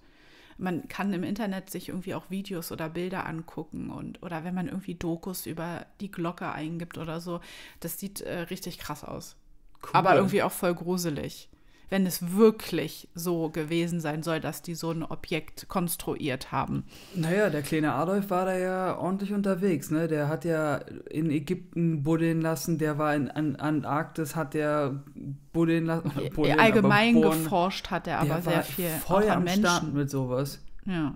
Man kann im Internet sich irgendwie auch Videos oder Bilder angucken und oder wenn man irgendwie Dokus über die Glocke eingibt oder so, das sieht äh, richtig krass aus. Cool. Aber irgendwie auch voll gruselig wenn es wirklich so gewesen sein soll, dass die so ein Objekt konstruiert haben. Naja, der kleine Adolf war da ja ordentlich unterwegs. Ne? Der hat ja in Ägypten buddeln lassen, der war in an Antarktis, hat der buddeln lassen. Buddeln, Allgemein geforscht hat er aber sehr viel. Voll am Menschen. Start mit sowas. Ja.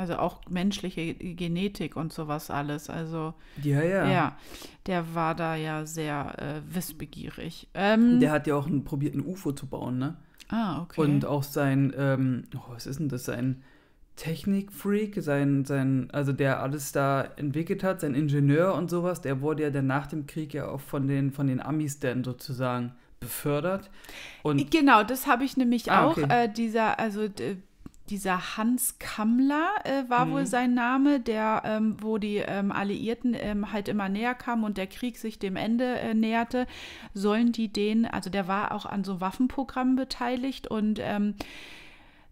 Also auch menschliche Genetik und sowas alles. Also ja, ja. ja der war da ja sehr äh, wissbegierig. Ähm, der hat ja auch ein, probiert, ein UFO zu bauen, ne? Ah, okay. Und auch sein, ähm, oh, was ist denn das? Sein Technikfreak, sein, sein, also der alles da entwickelt hat, sein Ingenieur und sowas, der wurde ja dann nach dem Krieg ja auch von den, von den Amis dann sozusagen befördert. Und genau, das habe ich nämlich ah, auch. Okay. Äh, dieser, also dieser Hans Kammler äh, war mhm. wohl sein Name, der, ähm, wo die ähm, Alliierten ähm, halt immer näher kamen und der Krieg sich dem Ende äh, näherte, sollen die den, also der war auch an so Waffenprogrammen beteiligt und ähm,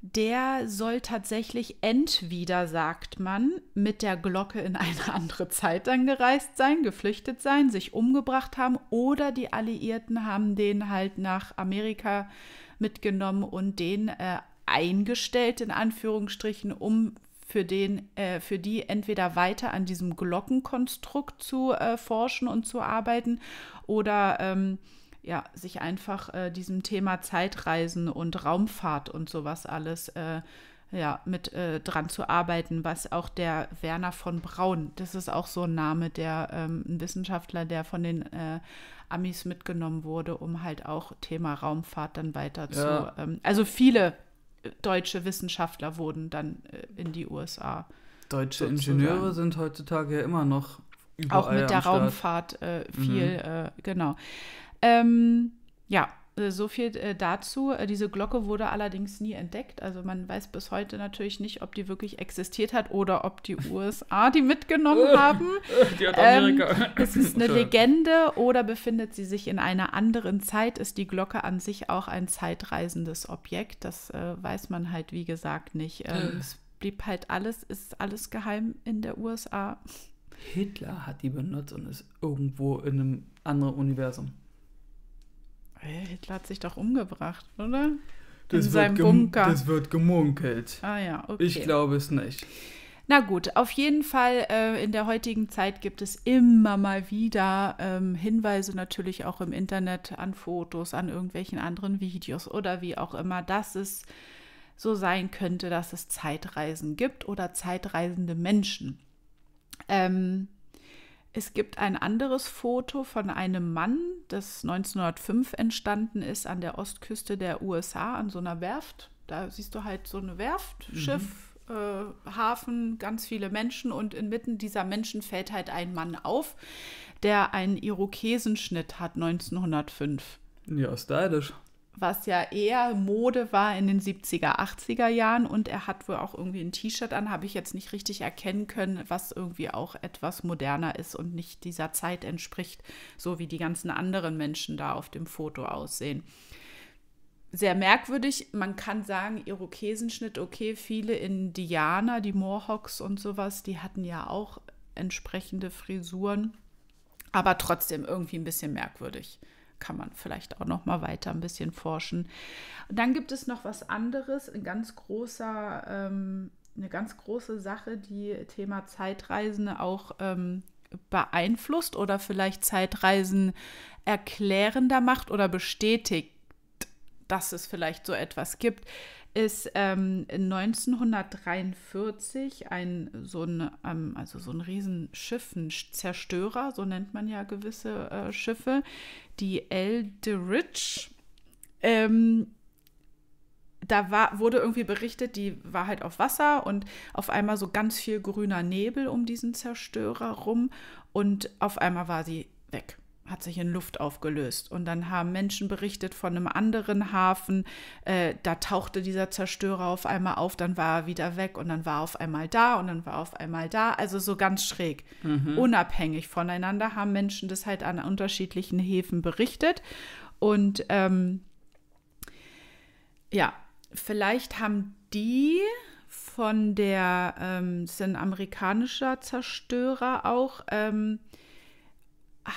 der soll tatsächlich entweder, sagt man, mit der Glocke in eine andere Zeit dann gereist sein, geflüchtet sein, sich umgebracht haben oder die Alliierten haben den halt nach Amerika mitgenommen und den äh, eingestellt, in Anführungsstrichen, um für, den, äh, für die entweder weiter an diesem Glockenkonstrukt zu äh, forschen und zu arbeiten oder ähm, ja, sich einfach äh, diesem Thema Zeitreisen und Raumfahrt und sowas alles äh, ja, mit äh, dran zu arbeiten, was auch der Werner von Braun, das ist auch so ein Name, der ähm, ein Wissenschaftler, der von den äh, Amis mitgenommen wurde, um halt auch Thema Raumfahrt dann weiter ja. zu. Ähm, also viele deutsche Wissenschaftler wurden dann äh, in die USA. Deutsche sozusagen. Ingenieure sind heutzutage ja immer noch überall Auch mit der Raumfahrt äh, viel, mhm. äh, genau. Ähm, ja, äh, so viel äh, dazu. Äh, diese Glocke wurde allerdings nie entdeckt. Also man weiß bis heute natürlich nicht, ob die wirklich existiert hat oder ob die USA die mitgenommen haben. Die hat ähm, Amerika. Ähm, es ist eine Legende oder befindet sie sich in einer anderen Zeit? Ist die Glocke an sich auch ein zeitreisendes Objekt? Das äh, weiß man halt, wie gesagt, nicht. Ähm, es blieb halt alles, ist alles geheim in der USA. Hitler hat die benutzt und ist irgendwo in einem anderen Universum. Hitler hat sich doch umgebracht, oder? Das In seinem Bunker. Das wird gemunkelt. Ah ja, okay. Ich glaube es nicht. Na gut, auf jeden Fall äh, in der heutigen Zeit gibt es immer mal wieder ähm, Hinweise, natürlich auch im Internet, an Fotos, an irgendwelchen anderen Videos oder wie auch immer, dass es so sein könnte, dass es Zeitreisen gibt oder zeitreisende Menschen. Ähm, es gibt ein anderes Foto von einem Mann, das 1905 entstanden ist an der Ostküste der USA, an so einer Werft. Da siehst du halt so eine Werft, mhm. Schiff, äh, Hafen, ganz viele Menschen und inmitten dieser Menschen fällt halt ein Mann auf, der einen Irokesenschnitt hat 1905. Ja, stylisch was ja eher Mode war in den 70er, 80er Jahren. Und er hat wohl auch irgendwie ein T-Shirt an, habe ich jetzt nicht richtig erkennen können, was irgendwie auch etwas moderner ist und nicht dieser Zeit entspricht, so wie die ganzen anderen Menschen da auf dem Foto aussehen. Sehr merkwürdig, man kann sagen, Irokesenschnitt, okay, viele Indianer, die Mohawks und sowas, die hatten ja auch entsprechende Frisuren, aber trotzdem irgendwie ein bisschen merkwürdig kann man vielleicht auch noch mal weiter ein bisschen forschen. Und dann gibt es noch was anderes, ein ganz großer, ähm, eine ganz große Sache, die Thema Zeitreisende auch ähm, beeinflusst oder vielleicht Zeitreisen erklärender macht oder bestätigt, dass es vielleicht so etwas gibt ist ähm, 1943 ein so ein ähm, also so ein Riesenschiff, ein Zerstörer, so nennt man ja gewisse äh, Schiffe, die Elderidge. Ähm, da war, wurde irgendwie berichtet, die war halt auf Wasser und auf einmal so ganz viel grüner Nebel um diesen Zerstörer rum und auf einmal war sie weg hat sich in Luft aufgelöst. Und dann haben Menschen berichtet von einem anderen Hafen, äh, da tauchte dieser Zerstörer auf einmal auf, dann war er wieder weg und dann war er auf einmal da und dann war er auf einmal da. Also so ganz schräg. Mhm. Unabhängig voneinander haben Menschen das halt an unterschiedlichen Häfen berichtet. Und ähm, ja, vielleicht haben die von der, ähm, das ist ein amerikanischer Zerstörer auch, ähm,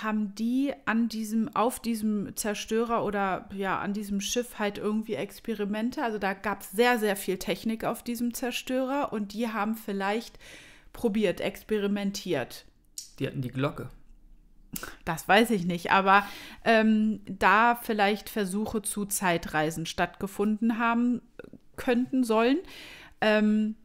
haben die an diesem, auf diesem Zerstörer oder ja, an diesem Schiff halt irgendwie Experimente. Also da gab es sehr, sehr viel Technik auf diesem Zerstörer und die haben vielleicht probiert, experimentiert. Die hatten die Glocke. Das weiß ich nicht, aber ähm, da vielleicht Versuche zu Zeitreisen stattgefunden haben könnten sollen. Ähm,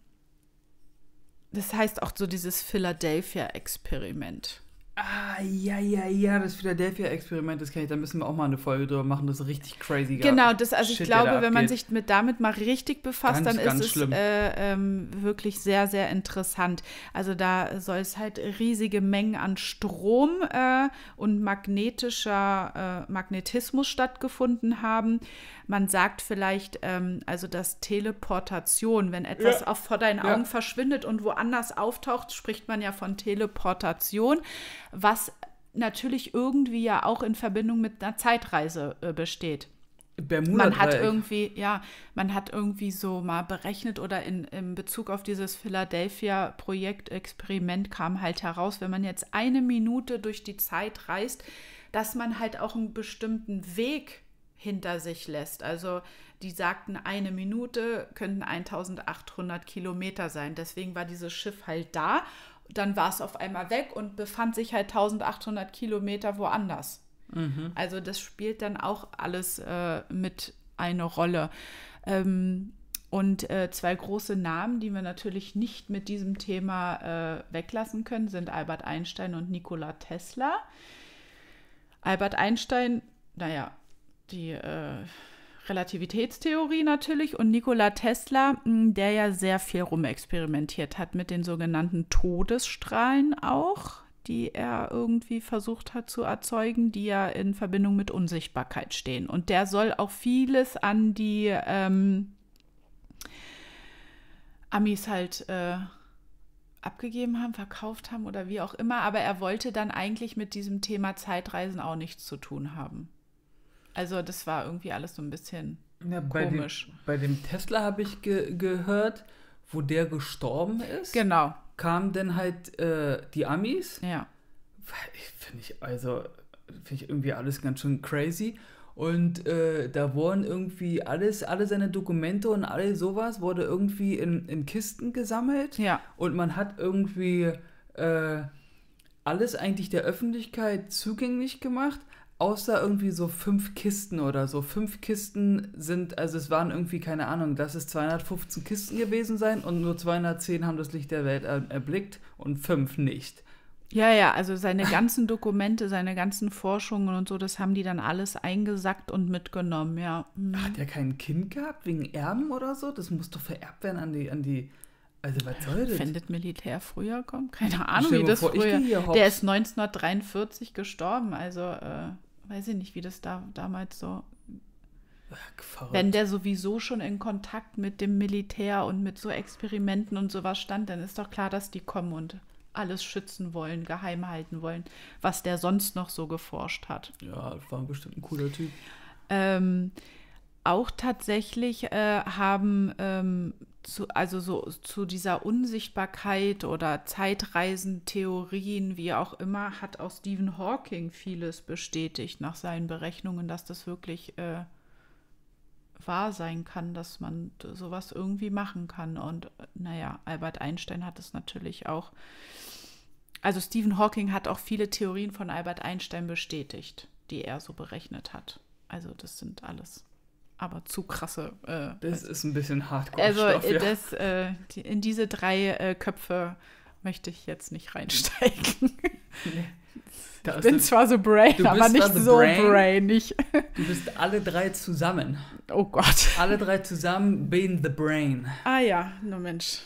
das heißt auch so dieses Philadelphia-Experiment. Ah, ja, ja, ja, das Philadelphia-Experiment, das kann ich, da müssen wir auch mal eine Folge drüber machen, das ist richtig crazy. Genau, das, also Shit, ich glaube, wenn man sich mit damit mal richtig befasst, ganz, dann ist es äh, ähm, wirklich sehr, sehr interessant. Also da soll es halt riesige Mengen an Strom äh, und magnetischer äh, Magnetismus stattgefunden haben. Man sagt vielleicht, ähm, also dass Teleportation, wenn etwas ja. vor deinen Augen verschwindet und woanders auftaucht, spricht man ja von Teleportation, was natürlich irgendwie ja auch in Verbindung mit einer Zeitreise äh, besteht. Bermuda man hat irgendwie, ja, man hat irgendwie so mal berechnet oder in, in Bezug auf dieses Philadelphia-Projekt-Experiment kam halt heraus, wenn man jetzt eine Minute durch die Zeit reist, dass man halt auch einen bestimmten Weg hinter sich lässt. Also die sagten, eine Minute könnten 1800 Kilometer sein. Deswegen war dieses Schiff halt da. Dann war es auf einmal weg und befand sich halt 1800 Kilometer woanders. Mhm. Also das spielt dann auch alles äh, mit eine Rolle. Ähm, und äh, zwei große Namen, die wir natürlich nicht mit diesem Thema äh, weglassen können, sind Albert Einstein und Nikola Tesla. Albert Einstein, naja, die äh, Relativitätstheorie natürlich und Nikola Tesla, hm, der ja sehr viel rumexperimentiert hat mit den sogenannten Todesstrahlen auch, die er irgendwie versucht hat zu erzeugen, die ja in Verbindung mit Unsichtbarkeit stehen. Und der soll auch vieles an die ähm, Amis halt äh, abgegeben haben, verkauft haben oder wie auch immer. Aber er wollte dann eigentlich mit diesem Thema Zeitreisen auch nichts zu tun haben. Also das war irgendwie alles so ein bisschen ja, bei komisch. Dem, bei dem Tesla habe ich ge gehört, wo der gestorben ist. Genau. Kamen dann halt äh, die Amis. Ja. Finde ich, also, finde ich irgendwie alles ganz schön crazy. Und äh, da wurden irgendwie alles, alle seine Dokumente und all sowas wurde irgendwie in, in Kisten gesammelt. Ja. Und man hat irgendwie äh, alles eigentlich der Öffentlichkeit zugänglich gemacht außer irgendwie so fünf Kisten oder so. Fünf Kisten sind, also es waren irgendwie, keine Ahnung, dass es 215 Kisten gewesen sein und nur 210 haben das Licht der Welt erblickt und fünf nicht. Ja, ja, also seine ganzen Dokumente, seine ganzen Forschungen und so, das haben die dann alles eingesackt und mitgenommen, ja. Mhm. Hat er kein Kind gehabt wegen Erben oder so? Das muss doch vererbt werden an die, an die, also was soll das? Findet Militär früher kommen? Keine Ahnung, wie das vor, früher. Der ist 1943 gestorben, also äh, weiß ich nicht, wie das da damals so. Ach, wenn der sowieso schon in Kontakt mit dem Militär und mit so Experimenten und sowas stand, dann ist doch klar, dass die kommen und alles schützen wollen, geheim halten wollen, was der sonst noch so geforscht hat. Ja, war bestimmt ein cooler Typ. Ähm, auch tatsächlich äh, haben ähm, zu, also so zu dieser Unsichtbarkeit oder Zeitreisentheorien, wie auch immer, hat auch Stephen Hawking vieles bestätigt nach seinen Berechnungen, dass das wirklich äh, wahr sein kann, dass man sowas irgendwie machen kann. Und naja, Albert Einstein hat es natürlich auch. Also Stephen Hawking hat auch viele Theorien von Albert Einstein bestätigt, die er so berechnet hat. Also das sind alles aber zu krasse. Äh, das ist ein bisschen hardcore. Also äh, ja. das, äh, die, in diese drei äh, Köpfe möchte ich jetzt nicht reinsteigen. Nee. ich bin zwar so brain, aber nicht so brain, brainig. Du bist alle drei zusammen. Oh Gott. Alle drei zusammen being the brain. Ah ja, nur no Mensch.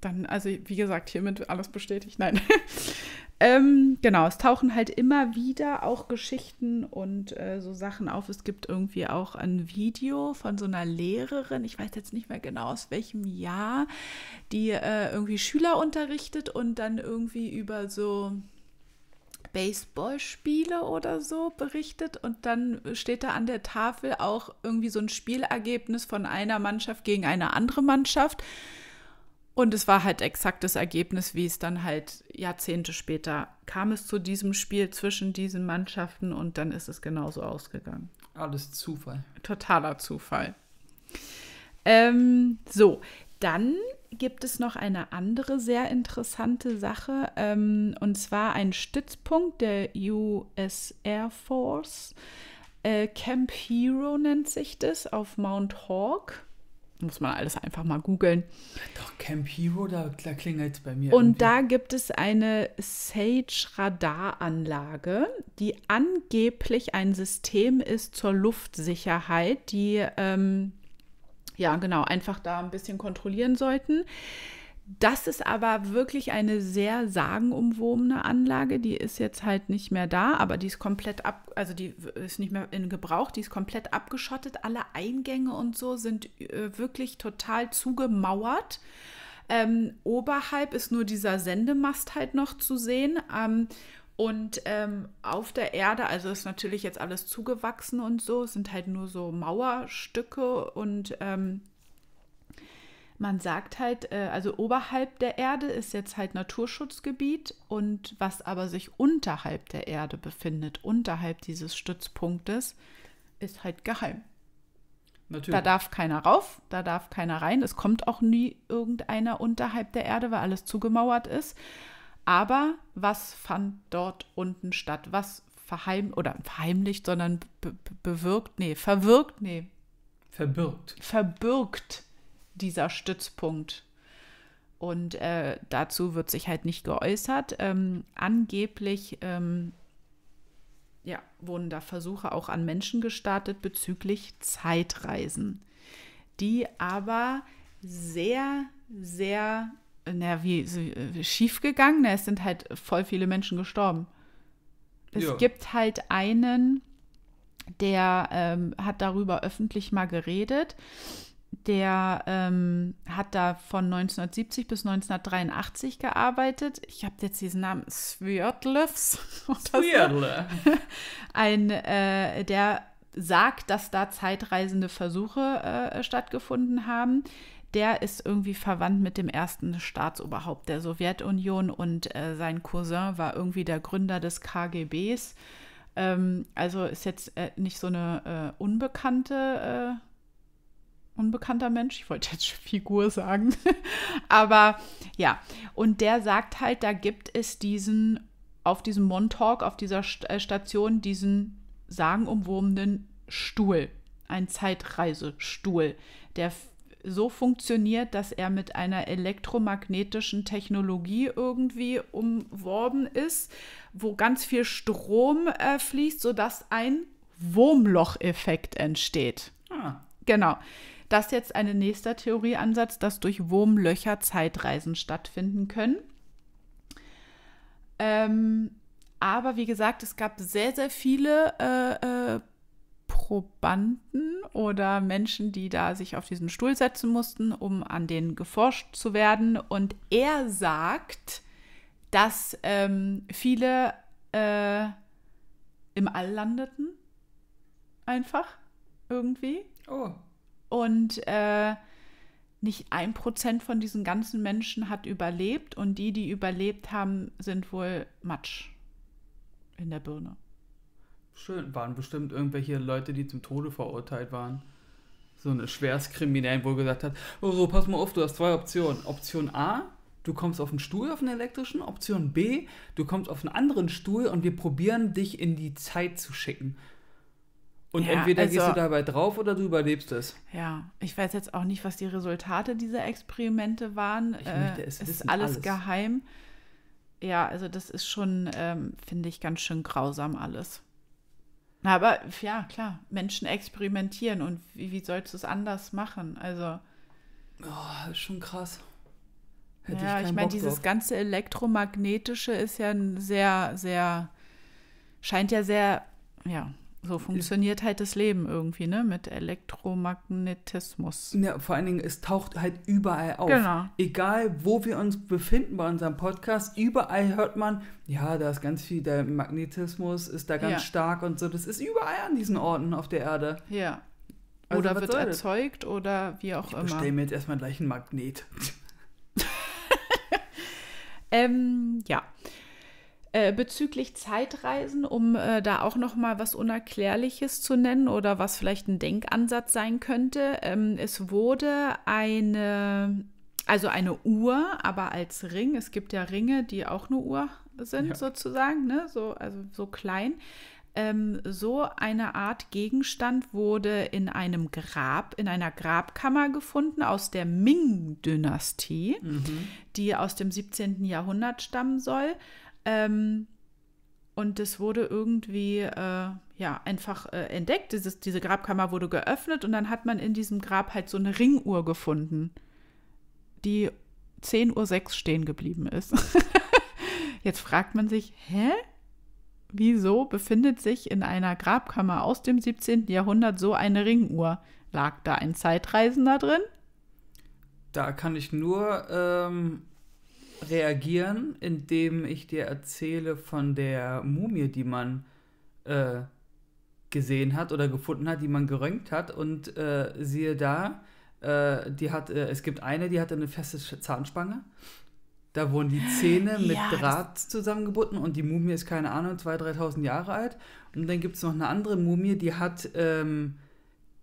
Dann, also wie gesagt, hiermit alles bestätigt. Nein. Ähm, genau, es tauchen halt immer wieder auch Geschichten und äh, so Sachen auf. Es gibt irgendwie auch ein Video von so einer Lehrerin, ich weiß jetzt nicht mehr genau aus welchem Jahr, die äh, irgendwie Schüler unterrichtet und dann irgendwie über so Baseballspiele oder so berichtet und dann steht da an der Tafel auch irgendwie so ein Spielergebnis von einer Mannschaft gegen eine andere Mannschaft. Und es war halt exakt das Ergebnis, wie es dann halt Jahrzehnte später kam es zu diesem Spiel zwischen diesen Mannschaften und dann ist es genauso ausgegangen. Alles Zufall. Totaler Zufall. Ähm, so, dann gibt es noch eine andere sehr interessante Sache ähm, und zwar ein Stützpunkt der US Air Force. Äh, Camp Hero nennt sich das auf Mount Hawk muss man alles einfach mal googeln. Doch, Camp Hero, da, da klingelt es bei mir. Und irgendwie. da gibt es eine Sage-Radaranlage, die angeblich ein System ist zur Luftsicherheit, die ähm, ja genau einfach da ein bisschen kontrollieren sollten. Das ist aber wirklich eine sehr sagenumwobene Anlage. Die ist jetzt halt nicht mehr da, aber die ist komplett ab, also die ist nicht mehr in Gebrauch, die ist komplett abgeschottet. Alle Eingänge und so sind äh, wirklich total zugemauert. Ähm, oberhalb ist nur dieser Sendemast halt noch zu sehen. Ähm, und ähm, auf der Erde, also ist natürlich jetzt alles zugewachsen und so, sind halt nur so Mauerstücke und ähm, man sagt halt, äh, also oberhalb der Erde ist jetzt halt Naturschutzgebiet und was aber sich unterhalb der Erde befindet, unterhalb dieses Stützpunktes, ist halt geheim. Natürlich. Da darf keiner rauf, da darf keiner rein. Es kommt auch nie irgendeiner unterhalb der Erde, weil alles zugemauert ist. Aber was fand dort unten statt? Was verheim oder verheimlicht, sondern bewirkt, nee, verwirkt, nee. Verbirgt. Verbirgt dieser Stützpunkt. Und äh, dazu wird sich halt nicht geäußert. Ähm, angeblich ähm, ja, wurden da Versuche auch an Menschen gestartet bezüglich Zeitreisen, die aber sehr, sehr na, wie, wie äh, schief gegangen. Na, es sind halt voll viele Menschen gestorben. Es ja. gibt halt einen, der ähm, hat darüber öffentlich mal geredet der ähm, hat da von 1970 bis 1983 gearbeitet. Ich habe jetzt diesen Namen Sverdlovs. Sverdle. Ein, äh, der sagt, dass da zeitreisende Versuche äh, stattgefunden haben. Der ist irgendwie verwandt mit dem ersten Staatsoberhaupt der Sowjetunion und äh, sein Cousin war irgendwie der Gründer des KGBs. Ähm, also ist jetzt äh, nicht so eine äh, unbekannte äh, unbekannter Mensch, ich wollte jetzt Figur sagen, aber ja, und der sagt halt, da gibt es diesen, auf diesem Montauk, auf dieser äh, Station, diesen sagenumwobenen Stuhl, ein Zeitreisestuhl, der so funktioniert, dass er mit einer elektromagnetischen Technologie irgendwie umworben ist, wo ganz viel Strom äh, fließt, sodass ein Wurmloch-Effekt entsteht. Ah. Genau. Das ist jetzt ein nächster Theorieansatz, dass durch Wurmlöcher Zeitreisen stattfinden können. Ähm, aber wie gesagt, es gab sehr, sehr viele äh, äh, Probanden oder Menschen, die da sich auf diesen Stuhl setzen mussten, um an denen geforscht zu werden. Und er sagt, dass ähm, viele äh, im All landeten. Einfach irgendwie. Oh und äh, nicht ein Prozent von diesen ganzen Menschen hat überlebt und die, die überlebt haben, sind wohl Matsch in der Birne. Schön, waren bestimmt irgendwelche Leute, die zum Tode verurteilt waren. So eine Schwerstkriminellen, wo gesagt hat, oh, so, pass mal auf, du hast zwei Optionen. Option A, du kommst auf einen Stuhl, auf einen elektrischen. Option B, du kommst auf einen anderen Stuhl und wir probieren dich in die Zeit zu schicken. Und ja, entweder also, gehst du dabei drauf oder du überlebst es. Ja, ich weiß jetzt auch nicht, was die Resultate dieser Experimente waren. Ich möchte äh, es, es ist alles, alles, geheim. Ja, also das ist schon, ähm, finde ich, ganz schön grausam alles. aber ja, klar, Menschen experimentieren und wie, wie sollst du es anders machen? Also. Oh, ist schon krass. Hätte ja, ich, ich meine, dieses ganze Elektromagnetische ist ja ein sehr, sehr, scheint ja sehr, ja, so äh, funktioniert halt das Leben irgendwie, ne? Mit Elektromagnetismus. Ja, vor allen Dingen, es taucht halt überall auf. Genau. Egal, wo wir uns befinden bei unserem Podcast, überall hört man, ja, da ist ganz viel, der Magnetismus ist da ganz ja. stark und so. Das ist überall an diesen Orten auf der Erde. Ja. Also, oder wird erzeugt das? oder wie auch ich immer. Ich stelle mir jetzt erstmal gleich einen Magnet. ähm, ja. Äh, bezüglich Zeitreisen, um äh, da auch noch mal was Unerklärliches zu nennen oder was vielleicht ein Denkansatz sein könnte, ähm, es wurde eine, also eine Uhr, aber als Ring. Es gibt ja Ringe, die auch eine Uhr sind ja. sozusagen, ne? so, also so klein. Ähm, so eine Art Gegenstand wurde in einem Grab, in einer Grabkammer gefunden aus der Ming-Dynastie, mhm. die aus dem 17. Jahrhundert stammen soll. Ähm, und das wurde irgendwie äh, ja einfach äh, entdeckt. Dieses, diese Grabkammer wurde geöffnet und dann hat man in diesem Grab halt so eine Ringuhr gefunden, die 10.06 Uhr stehen geblieben ist. Jetzt fragt man sich, hä? Wieso befindet sich in einer Grabkammer aus dem 17. Jahrhundert so eine Ringuhr? Lag da ein Zeitreisender drin? Da kann ich nur ähm, reagieren, indem ich dir erzähle von der Mumie, die man äh, gesehen hat oder gefunden hat, die man geröntgt hat. Und äh, siehe da, äh, die hat, äh, es gibt eine, die hatte eine feste Zahnspange. Da wurden die Zähne mit ja, Draht zusammengebunden und die Mumie ist, keine Ahnung, 2.000, 3.000 Jahre alt. Und dann gibt es noch eine andere Mumie, die hat ähm,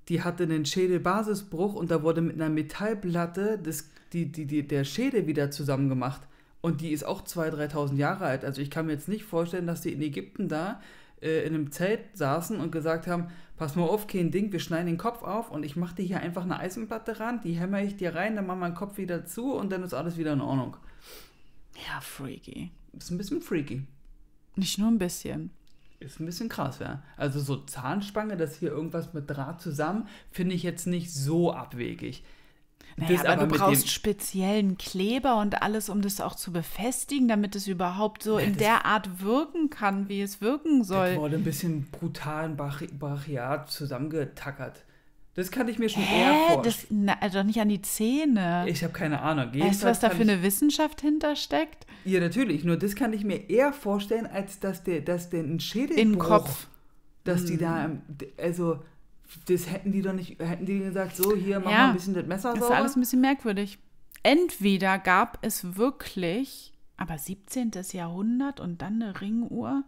die hatte einen Schädelbasisbruch und da wurde mit einer Metallplatte das, die, die, die, der Schädel wieder zusammengemacht. Und die ist auch 2.000, 3.000 Jahre alt. Also ich kann mir jetzt nicht vorstellen, dass die in Ägypten da äh, in einem Zelt saßen und gesagt haben, pass mal auf, kein Ding, wir schneiden den Kopf auf und ich mache dir hier einfach eine Eisenplatte ran, die hämmer ich dir rein, dann machen wir den Kopf wieder zu und dann ist alles wieder in Ordnung. Ja, freaky. Ist ein bisschen freaky. Nicht nur ein bisschen. Ist ein bisschen krass, ja. Also so Zahnspange, dass hier irgendwas mit Draht zusammen, finde ich jetzt nicht so abwegig. Naja, aber, aber, du brauchst speziellen Kleber und alles, um das auch zu befestigen, damit es überhaupt so ja, in der Art wirken kann, wie es wirken soll. Das wurde ein bisschen brutal brachial zusammengetackert. Das kann ich mir schon Hä? eher vorstellen. Das, na, also doch nicht an die Zähne. Ich habe keine Ahnung. Jedenfalls weißt du, was da für eine Wissenschaft hintersteckt? Ja, natürlich. Nur das kann ich mir eher vorstellen, als dass der, dass der ein Schädel Im Kopf. Dass hm. die da, hm. also das hätten die doch nicht, hätten die gesagt, so hier, mach ja, mal ein bisschen das Messer sauber. Das ist alles ein bisschen merkwürdig. Entweder gab es wirklich, aber 17. Jahrhundert und dann eine Ringuhr,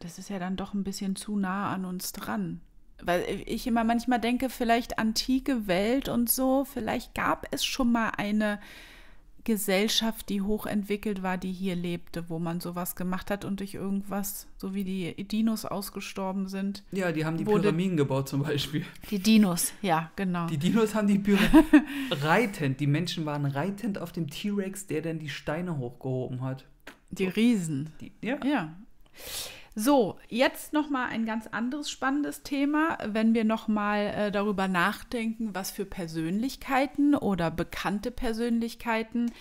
das ist ja dann doch ein bisschen zu nah an uns dran weil ich immer manchmal denke, vielleicht antike Welt und so, vielleicht gab es schon mal eine Gesellschaft, die hochentwickelt war, die hier lebte, wo man sowas gemacht hat und durch irgendwas, so wie die Dinos ausgestorben sind. Ja, die haben die Pyramiden gebaut zum Beispiel. Die Dinos, ja, genau. Die Dinos haben die Pyramiden reitend, die Menschen waren reitend auf dem T-Rex, der dann die Steine hochgehoben hat. Die Riesen. Die, ja. Ja. So, jetzt nochmal ein ganz anderes spannendes Thema, wenn wir nochmal äh, darüber nachdenken, was für Persönlichkeiten oder bekannte Persönlichkeiten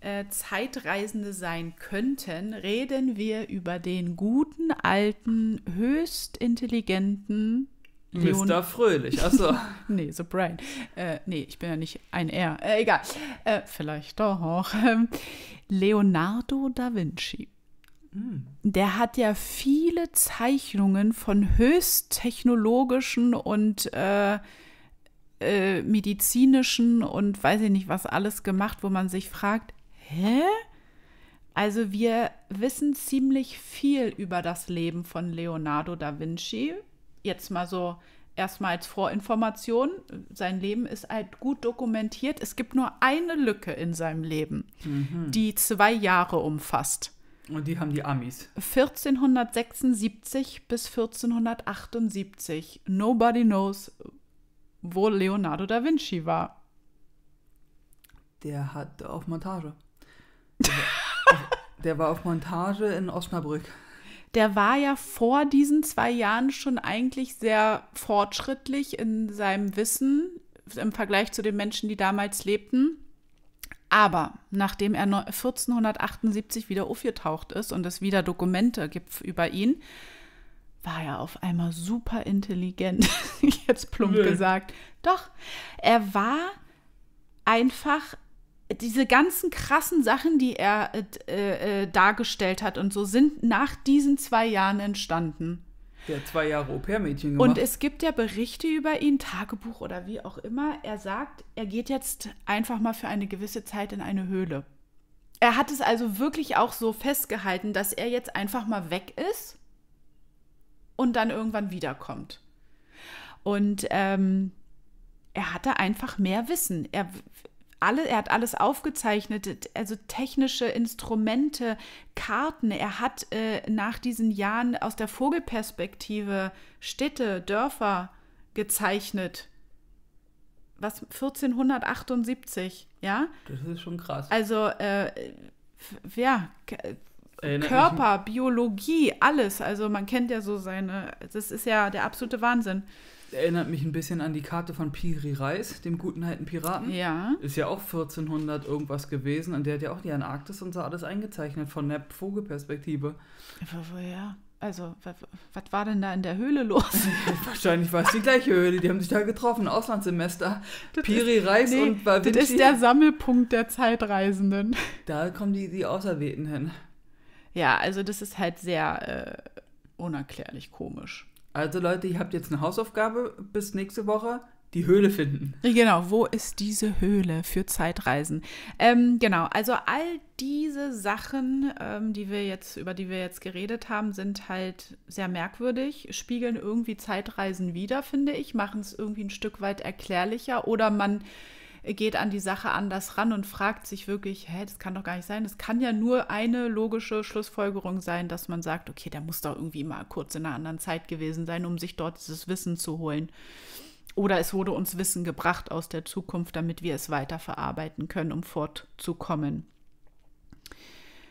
äh, Zeitreisende sein könnten, reden wir über den guten, alten, höchst intelligenten Leon Mr. Fröhlich, achso. nee, so Brian. Äh, nee, ich bin ja nicht ein R. Äh, egal. Äh, vielleicht doch. Leonardo da Vinci. Mm. der hat ja viele Zeichnungen von höchst technologischen und äh, äh, medizinischen und weiß ich nicht was alles gemacht, wo man sich fragt, hä? Also wir wissen ziemlich viel über das Leben von Leonardo da Vinci. Jetzt mal so erstmal als Vorinformation. Sein Leben ist halt gut dokumentiert. Es gibt nur eine Lücke in seinem Leben, mhm. die zwei Jahre umfasst. Und die haben die Amis. 1476 bis 1478. Nobody knows, wo Leonardo da Vinci war. Der hat auf Montage. Der, war auf Montage in Osnabrück. Der war ja vor diesen zwei Jahren schon eigentlich sehr fortschrittlich in seinem Wissen im Vergleich zu den Menschen, die damals lebten. Aber nachdem er 1478 wieder aufgetaucht ist und es wieder Dokumente gibt über ihn, war er auf einmal super intelligent. Jetzt plump Nö. gesagt. Doch, er war einfach diese ganzen krassen Sachen, die er äh, äh, äh, dargestellt hat und so, sind nach diesen zwei Jahren entstanden. Der zwei Jahre Au-pair-Mädchen gemacht. Und es gibt ja Berichte über ihn, Tagebuch oder wie auch immer. Er sagt, er geht jetzt einfach mal für eine gewisse Zeit in eine Höhle. Er hat es also wirklich auch so festgehalten, dass er jetzt einfach mal weg ist und dann irgendwann wiederkommt. Und ähm, er hatte einfach mehr Wissen. Er, alle, er hat alles aufgezeichnet, also technische Instrumente, Karten. Er hat äh, nach diesen Jahren aus der Vogelperspektive Städte, Dörfer gezeichnet. Was 1478, ja? Das ist schon krass. Also äh, ja, Körper, Biologie, alles. Also man kennt ja so seine. Das ist ja der absolute Wahnsinn erinnert mich ein bisschen an die Karte von Piri Reis, dem guten alten Piraten. Ja. Ist ja auch 1400 irgendwas gewesen und der hat ja auch die Antarktis und so alles eingezeichnet von der Vogelperspektive. Woher? Also, was war denn da in der Höhle los? Wahrscheinlich war es die gleiche Höhle. Die haben sich da getroffen, Auslandssemester. Das Piri ist, Reis nee, und Bavinci. Das ist der Sammelpunkt der Zeitreisenden. Da kommen die, die Auserwählten hin. Ja, also das ist halt sehr äh, unerklärlich komisch. Also Leute, ihr habt jetzt eine Hausaufgabe bis nächste Woche. Die Höhle finden. Genau, wo ist diese Höhle für Zeitreisen? Ähm, genau, also all diese Sachen, ähm, die wir jetzt, über die wir jetzt geredet haben, sind halt sehr merkwürdig, spiegeln irgendwie Zeitreisen wider, finde ich, machen es irgendwie ein Stück weit erklärlicher oder man äh, geht an die Sache anders ran und fragt sich wirklich, hä, das kann doch gar nicht sein. Das kann ja nur eine logische Schlussfolgerung sein, dass man sagt, okay, der muss doch irgendwie mal kurz in einer anderen Zeit gewesen sein, um sich dort dieses Wissen zu holen. Oder es wurde uns Wissen gebracht aus der Zukunft, damit wir es weiterverarbeiten können, um fortzukommen.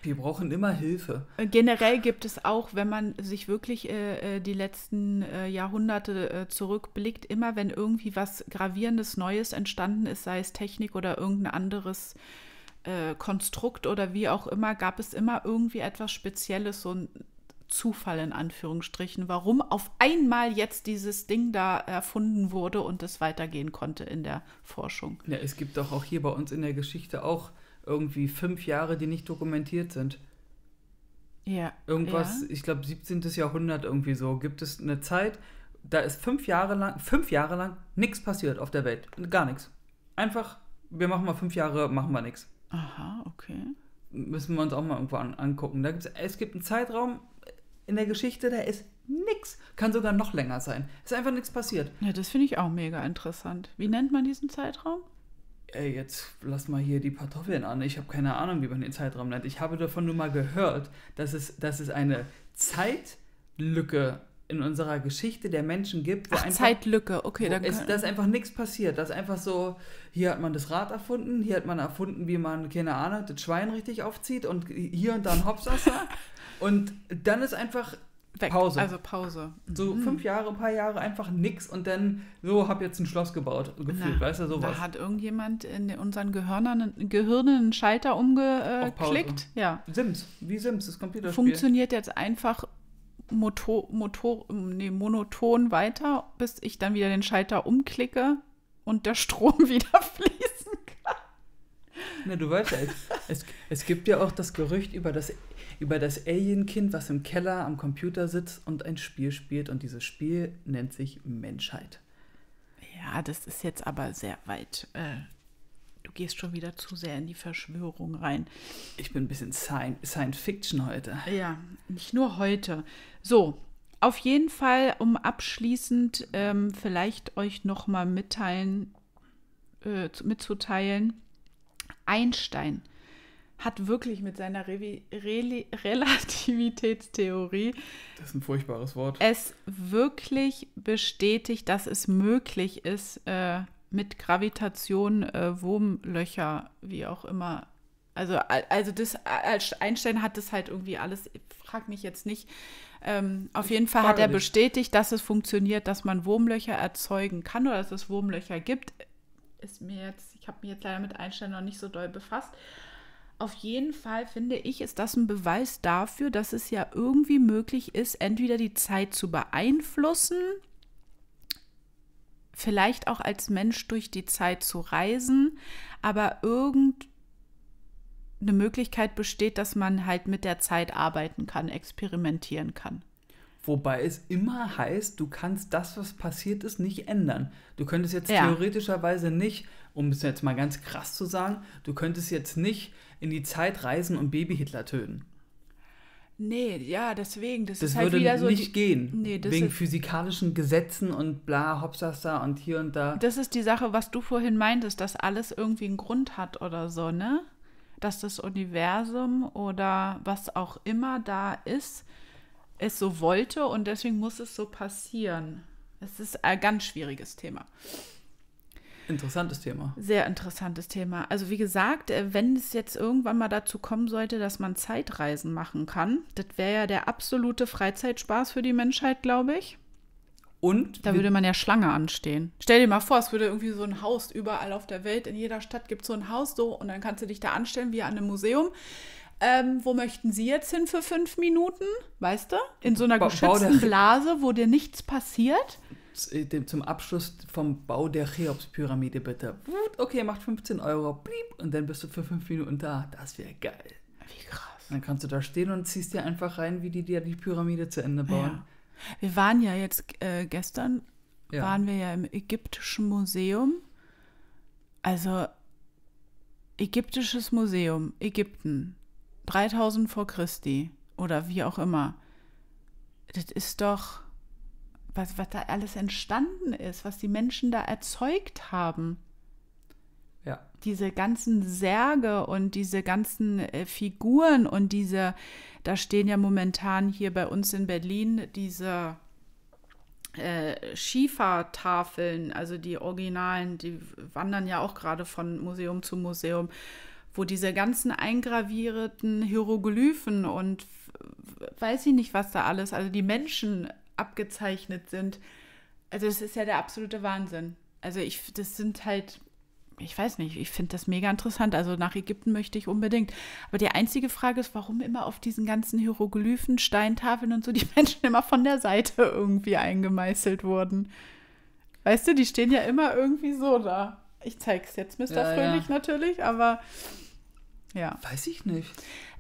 Wir brauchen immer Hilfe. Generell gibt es auch, wenn man sich wirklich äh, äh, die letzten äh, Jahrhunderte äh, zurückblickt, immer wenn irgendwie was gravierendes Neues entstanden ist, sei es Technik oder irgendein anderes äh, Konstrukt oder wie auch immer, gab es immer irgendwie etwas Spezielles, so ein Zufall in Anführungsstrichen, warum auf einmal jetzt dieses Ding da erfunden wurde und es weitergehen konnte in der Forschung. Ja, es gibt doch auch hier bei uns in der Geschichte auch irgendwie fünf Jahre, die nicht dokumentiert sind. Ja. Irgendwas, ja. ich glaube, 17. Jahrhundert irgendwie so. Gibt es eine Zeit, da ist fünf Jahre lang, fünf Jahre lang nichts passiert auf der Welt. Gar nichts. Einfach, wir machen mal fünf Jahre, machen wir nichts. Aha, okay. Müssen wir uns auch mal irgendwo an, angucken. Da gibt's, es gibt einen Zeitraum in der Geschichte, da ist nichts. Kann sogar noch länger sein. Ist einfach nichts passiert. Ja, das finde ich auch mega interessant. Wie nennt man diesen Zeitraum? ey, jetzt lass mal hier die Kartoffeln an. Ich habe keine Ahnung, wie man den Zeitraum nennt. Ich habe davon nur mal gehört, dass es, dass es eine Zeitlücke in unserer Geschichte der Menschen gibt. Wo Ach, einfach, Zeitlücke, okay. Dann ist, dass einfach nichts passiert. Dass einfach so, hier hat man das Rad erfunden, hier hat man erfunden, wie man, keine Ahnung, das Schwein richtig aufzieht und hier und da ein Hopsasser. und dann ist einfach Weg. Pause. Also Pause. Mhm. So fünf Jahre, ein paar Jahre einfach nix und dann so, hab jetzt ein Schloss gebaut, gefühlt, Na, weißt du, sowas. Da hat irgendjemand in unseren Gehirnen, Gehirnen einen Schalter umgeklickt. ja. Sims, wie Sims, das Computerspiel. Funktioniert jetzt einfach motor, motor, nee, monoton weiter, bis ich dann wieder den Schalter umklicke und der Strom wieder fließen kann. Na, du weißt ja, es, es gibt ja auch das Gerücht über das über das Alien-Kind, was im Keller am Computer sitzt und ein Spiel spielt. Und dieses Spiel nennt sich Menschheit. Ja, das ist jetzt aber sehr weit. Äh, du gehst schon wieder zu sehr in die Verschwörung rein. Ich bin ein bisschen Science-Fiction heute. Ja, nicht nur heute. So, auf jeden Fall, um abschließend ähm, vielleicht euch nochmal äh, mitzuteilen, Einstein hat wirklich mit seiner Re Re Relativitätstheorie. Das ist ein furchtbares Wort. Es wirklich bestätigt, dass es möglich ist, äh, mit Gravitation äh, Wurmlöcher, wie auch immer. Also, also das, Einstein hat das halt irgendwie alles, frag mich jetzt nicht. Ähm, auf ich jeden Fall hat er nicht. bestätigt, dass es funktioniert, dass man Wurmlöcher erzeugen kann oder dass es Wurmlöcher gibt. Ist mir jetzt, ich habe mich jetzt leider mit Einstein noch nicht so doll befasst auf jeden Fall finde ich, ist das ein Beweis dafür, dass es ja irgendwie möglich ist, entweder die Zeit zu beeinflussen, vielleicht auch als Mensch durch die Zeit zu reisen, aber irgendeine Möglichkeit besteht, dass man halt mit der Zeit arbeiten kann, experimentieren kann. Wobei es immer heißt, du kannst das, was passiert ist, nicht ändern. Du könntest jetzt ja. theoretischerweise nicht, um es jetzt mal ganz krass zu sagen, du könntest jetzt nicht in die Zeit reisen und Baby-Hitler töten. Nee, ja, deswegen. Das, das ist halt würde wieder so nicht die, gehen. Nee, wegen ist, physikalischen Gesetzen und bla, hopsasa und hier und da. Das ist die Sache, was du vorhin meintest, dass alles irgendwie einen Grund hat oder so, ne? Dass das Universum oder was auch immer da ist, es so wollte und deswegen muss es so passieren. Es ist ein ganz schwieriges Thema. Interessantes Thema. Sehr interessantes Thema. Also wie gesagt, äh, wenn es jetzt irgendwann mal dazu kommen sollte, dass man Zeitreisen machen kann, das wäre ja der absolute Freizeitspaß für die Menschheit, glaube ich. Und da würde man ja Schlange anstehen. Stell dir mal vor, es würde irgendwie so ein Haus überall auf der Welt, in jeder Stadt gibt es so ein Haus so und dann kannst du dich da anstellen wie an einem Museum. Ähm, wo möchten Sie jetzt hin für fünf Minuten? Weißt du? In so einer ba geschützten Blase, wo dir nichts passiert. Äh, zum Abschluss vom Bau der Cheops-Pyramide bitte. Okay, macht 15 Euro, blieb, und dann bist du für 5 Minuten da. Das wäre geil. Wie krass. Dann kannst du da stehen und ziehst dir einfach rein, wie die dir die Pyramide zu Ende ah, bauen. Ja. Wir waren ja jetzt äh, gestern, ja. waren wir ja im Ägyptischen Museum. Also Ägyptisches Museum, Ägypten, 3000 vor Christi oder wie auch immer. Das ist doch was, was da alles entstanden ist, was die Menschen da erzeugt haben. Ja. Diese ganzen Särge und diese ganzen äh, Figuren und diese, da stehen ja momentan hier bei uns in Berlin diese äh, Schiefertafeln, also die Originalen, die wandern ja auch gerade von Museum zu Museum, wo diese ganzen eingravierten Hieroglyphen und weiß ich nicht, was da alles, also die Menschen abgezeichnet sind. Also es ist ja der absolute Wahnsinn. Also ich, das sind halt, ich weiß nicht, ich finde das mega interessant. Also nach Ägypten möchte ich unbedingt. Aber die einzige Frage ist, warum immer auf diesen ganzen Hieroglyphen, Steintafeln und so die Menschen immer von der Seite irgendwie eingemeißelt wurden. Weißt du, die stehen ja immer irgendwie so da. Ich zeig's jetzt Mr. Ja, Fröhlich ja. natürlich, aber ja. Weiß ich nicht.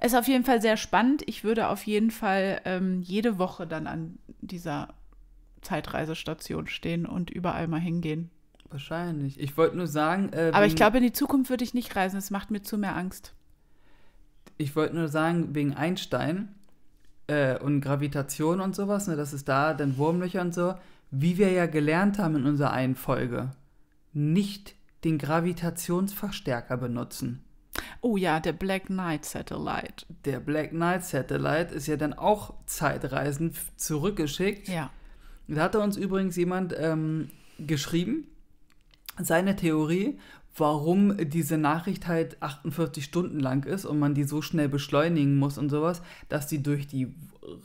Ist auf jeden Fall sehr spannend. Ich würde auf jeden Fall ähm, jede Woche dann an dieser Zeitreisestation stehen und überall mal hingehen. Wahrscheinlich. Ich wollte nur sagen. Äh, Aber ich glaube, in die Zukunft würde ich nicht reisen. Es macht mir zu mehr Angst. Ich wollte nur sagen, wegen Einstein äh, und Gravitation und sowas, ne, das ist da, dann Wurmlöcher und so, wie wir ja gelernt haben in unserer einen Folge, nicht den Gravitationsverstärker benutzen. Oh ja, der Black Knight Satellite. Der Black Knight Satellite ist ja dann auch Zeitreisen zurückgeschickt. Ja. Da hatte uns übrigens jemand ähm, geschrieben, seine Theorie, warum diese Nachricht halt 48 Stunden lang ist und man die so schnell beschleunigen muss und sowas, dass die durch die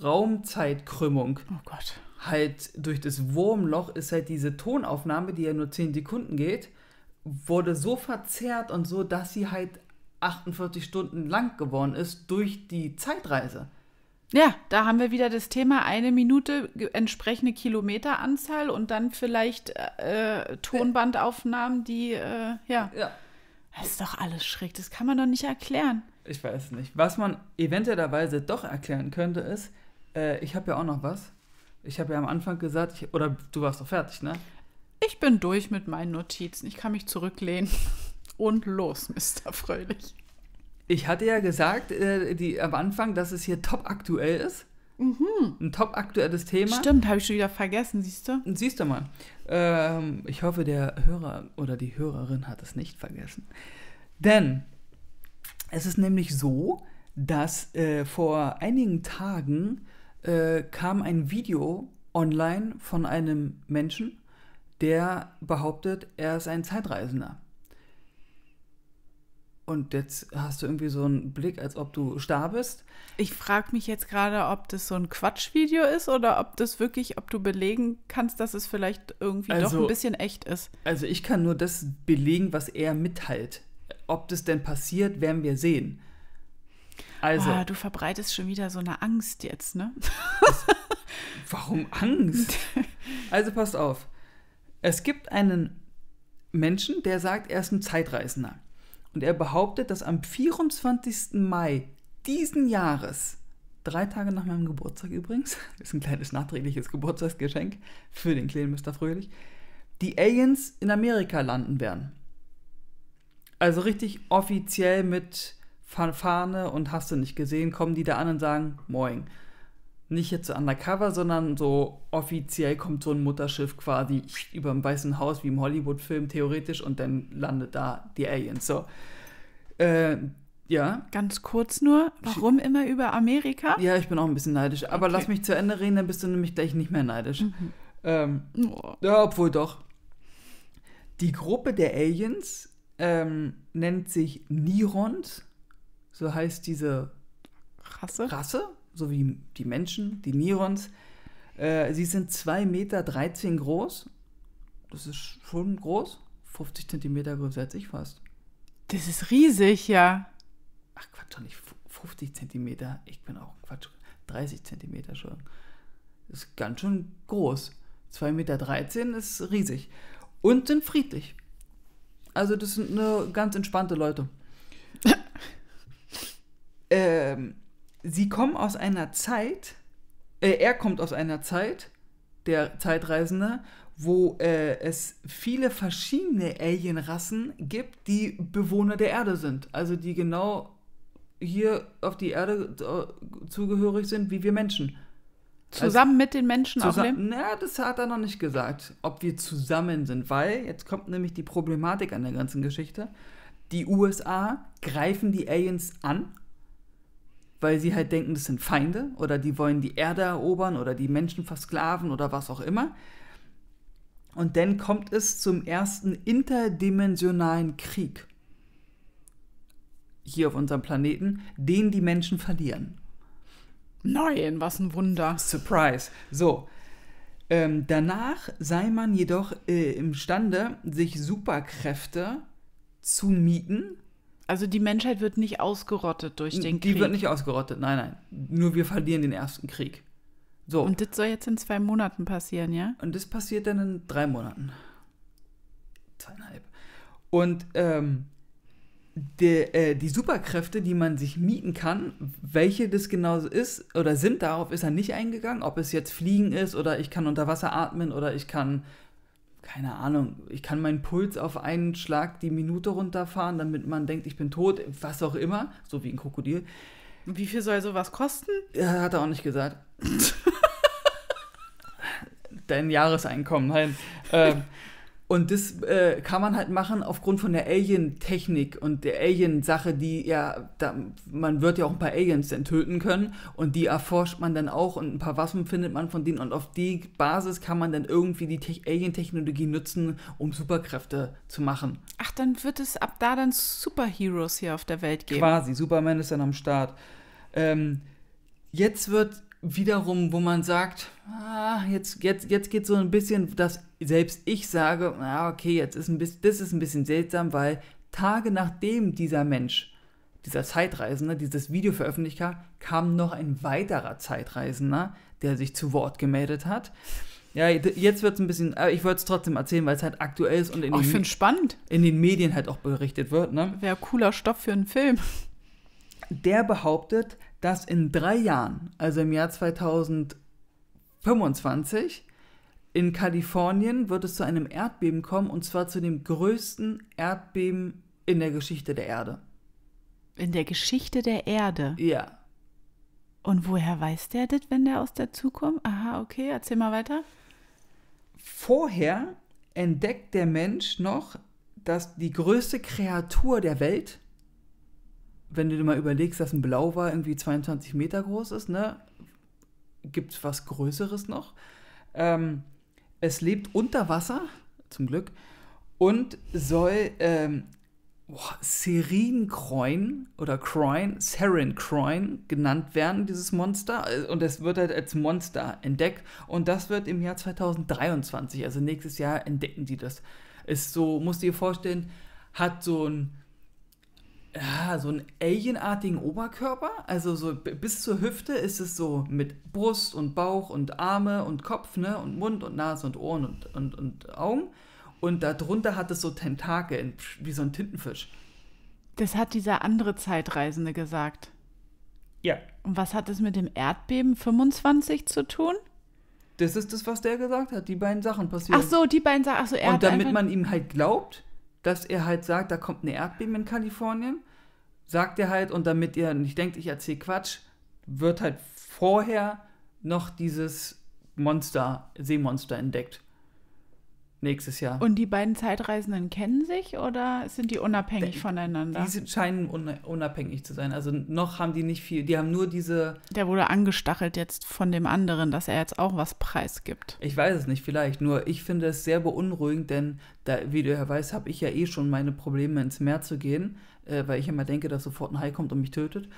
Raumzeitkrümmung oh halt durch das Wurmloch ist halt diese Tonaufnahme, die ja nur 10 Sekunden geht, wurde so verzerrt und so, dass sie halt 48 Stunden lang geworden ist durch die Zeitreise. Ja, da haben wir wieder das Thema eine Minute, entsprechende Kilometeranzahl und dann vielleicht äh, Tonbandaufnahmen, die, äh, ja. ja. Das ist doch alles schräg, das kann man doch nicht erklären. Ich weiß nicht. Was man eventuellerweise doch erklären könnte, ist, äh, ich habe ja auch noch was. Ich habe ja am Anfang gesagt, ich, oder du warst doch fertig, ne? Ich bin durch mit meinen Notizen, ich kann mich zurücklehnen. Und los, Mr. Fröhlich. Ich hatte ja gesagt äh, die, am Anfang, dass es hier top aktuell ist. Mhm. Ein top aktuelles Thema. Stimmt, habe ich schon wieder vergessen, siehst du? Siehst du mal. Ähm, ich hoffe, der Hörer oder die Hörerin hat es nicht vergessen. Denn es ist nämlich so, dass äh, vor einigen Tagen äh, kam ein Video online von einem Menschen, der behauptet, er ist ein Zeitreisender. Und jetzt hast du irgendwie so einen Blick, als ob du starr bist. Ich frage mich jetzt gerade, ob das so ein Quatschvideo ist oder ob das wirklich, ob du belegen kannst, dass es vielleicht irgendwie also, doch ein bisschen echt ist. Also ich kann nur das belegen, was er mitteilt. Ob das denn passiert, werden wir sehen. Also. Oh, du verbreitest schon wieder so eine Angst jetzt, ne? warum Angst? Also passt auf. Es gibt einen Menschen, der sagt, er ist ein Zeitreisender. Und er behauptet, dass am 24. Mai diesen Jahres, drei Tage nach meinem Geburtstag übrigens, ist ein kleines nachträgliches Geburtstagsgeschenk für den kleinen Mr. Fröhlich, die Aliens in Amerika landen werden. Also richtig offiziell mit Fahne und hast du nicht gesehen, kommen die da an und sagen, moin nicht jetzt so undercover, sondern so offiziell kommt so ein Mutterschiff quasi über dem Weißen Haus wie im Hollywood-Film theoretisch und dann landet da die Aliens. So. Äh, ja. Ganz kurz nur, warum ich, immer über Amerika? Ja, ich bin auch ein bisschen neidisch. Aber okay. lass mich zu Ende reden, dann bist du nämlich gleich nicht mehr neidisch. Mhm. Ähm, oh. Ja, obwohl doch. Die Gruppe der Aliens ähm, nennt sich Nirond. So heißt diese Rasse. Rasse? so wie die Menschen, die Nirons, äh, sie sind 2,13 Meter groß. Das ist schon groß. 50 Zentimeter größer als ich fast. Das ist riesig, ja. Ach Quatsch, doch nicht 50 Zentimeter. Ich bin auch Quatsch. 30 Zentimeter schon. Das ist ganz schön groß. 2,13 Meter ist riesig. Und sind friedlich. Also das sind eine ganz entspannte Leute. ähm, sie kommen aus einer Zeit, äh, er kommt aus einer Zeit, der Zeitreisende, wo äh, es viele verschiedene Alienrassen gibt, die Bewohner der Erde sind. Also die genau hier auf die Erde äh, zugehörig sind, wie wir Menschen. Zusammen also, mit den Menschen zusammen, Na, das hat er noch nicht gesagt, ob wir zusammen sind, weil jetzt kommt nämlich die Problematik an der ganzen Geschichte. Die USA greifen die Aliens an weil sie halt denken, das sind Feinde oder die wollen die Erde erobern oder die Menschen versklaven oder was auch immer. Und dann kommt es zum ersten interdimensionalen Krieg hier auf unserem Planeten, den die Menschen verlieren. Nein, was ein Wunder. Surprise. So. Ähm, danach sei man jedoch äh, imstande, sich Superkräfte zu mieten also die Menschheit wird nicht ausgerottet durch den die Krieg. Die wird nicht ausgerottet, nein, nein. Nur wir verlieren den ersten Krieg. So. Und das soll jetzt in zwei Monaten passieren, ja? Und das passiert dann in drei Monaten. Zweieinhalb. Und ähm, die, äh, die Superkräfte, die man sich mieten kann, welche das genauso ist oder sind, darauf ist er nicht eingegangen. Ob es jetzt Fliegen ist oder ich kann unter Wasser atmen oder ich kann keine Ahnung, ich kann meinen Puls auf einen Schlag die Minute runterfahren, damit man denkt, ich bin tot, was auch immer, so wie ein Krokodil. wie viel soll sowas kosten? Ja, hat er auch nicht gesagt. Dein Jahreseinkommen, nein. Ähm, und das äh, kann man halt machen aufgrund von der Alien-Technik und der Alien-Sache, die ja, da, man wird ja auch ein paar Aliens dann töten können und die erforscht man dann auch und ein paar Waffen findet man von denen und auf die Basis kann man dann irgendwie die Alien-Technologie nutzen, um Superkräfte zu machen. Ach, dann wird es ab da dann Superheroes hier auf der Welt geben. Quasi, Superman ist dann am Start. Ähm, jetzt wird wiederum, wo man sagt, ah, jetzt, jetzt, jetzt geht so ein bisschen, dass selbst ich sage, ah, okay, jetzt ist ein bisschen, das ist ein bisschen seltsam, weil Tage nachdem dieser Mensch, dieser Zeitreisende, dieses Video veröffentlicht hat, kam noch ein weiterer Zeitreisender, der sich zu Wort gemeldet hat. Ja, jetzt wird es ein bisschen, aber äh, ich wollte es trotzdem erzählen, weil es halt aktuell ist und in, oh, den, spannend. in den Medien halt auch berichtet wird. Ne? Wäre cooler Stoff für einen Film. Der behauptet, dass in drei Jahren, also im Jahr 2025, in Kalifornien wird es zu einem Erdbeben kommen und zwar zu dem größten Erdbeben in der Geschichte der Erde. In der Geschichte der Erde? Ja. Und woher weiß der das, wenn der aus der Zukunft? Aha, okay, erzähl mal weiter. Vorher entdeckt der Mensch noch, dass die größte Kreatur der Welt wenn du dir mal überlegst, dass ein Blauwal irgendwie 22 Meter groß ist, ne? Gibt es was Größeres noch? Ähm, es lebt unter Wasser, zum Glück, und soll ähm, boah, Serinkroin oder Kroin, Serinkroin genannt werden, dieses Monster. Äh, und es wird halt als Monster entdeckt. Und das wird im Jahr 2023, also nächstes Jahr, entdecken die das. Ist so, musst du dir vorstellen, hat so ein ja, so einen alienartigen Oberkörper. Also so bis zur Hüfte ist es so mit Brust und Bauch und Arme und Kopf, ne? Und Mund und Nase und Ohren und, und, und Augen. Und darunter hat es so Tentakel, wie so ein Tintenfisch. Das hat dieser andere Zeitreisende gesagt. Ja. Und was hat es mit dem Erdbeben 25 zu tun? Das ist das, was der gesagt hat. Die beiden Sachen passieren. Ach so, die beiden Sachen. Ach so, er Und damit man ihm halt glaubt, dass er halt sagt, da kommt eine Erdbeben in Kalifornien, sagt er halt, und damit ihr nicht denkt, ich erzähle Quatsch, wird halt vorher noch dieses Monster, Seemonster entdeckt nächstes Jahr. Und die beiden Zeitreisenden kennen sich oder sind die unabhängig De voneinander? Die sind, scheinen unabhängig zu sein. Also noch haben die nicht viel. Die haben nur diese. Der wurde angestachelt jetzt von dem anderen, dass er jetzt auch was preisgibt. Ich weiß es nicht, vielleicht. Nur ich finde es sehr beunruhigend, denn da, wie du ja weißt, habe ich ja eh schon meine Probleme ins Meer zu gehen, äh, weil ich immer denke, dass sofort ein Hai kommt und mich tötet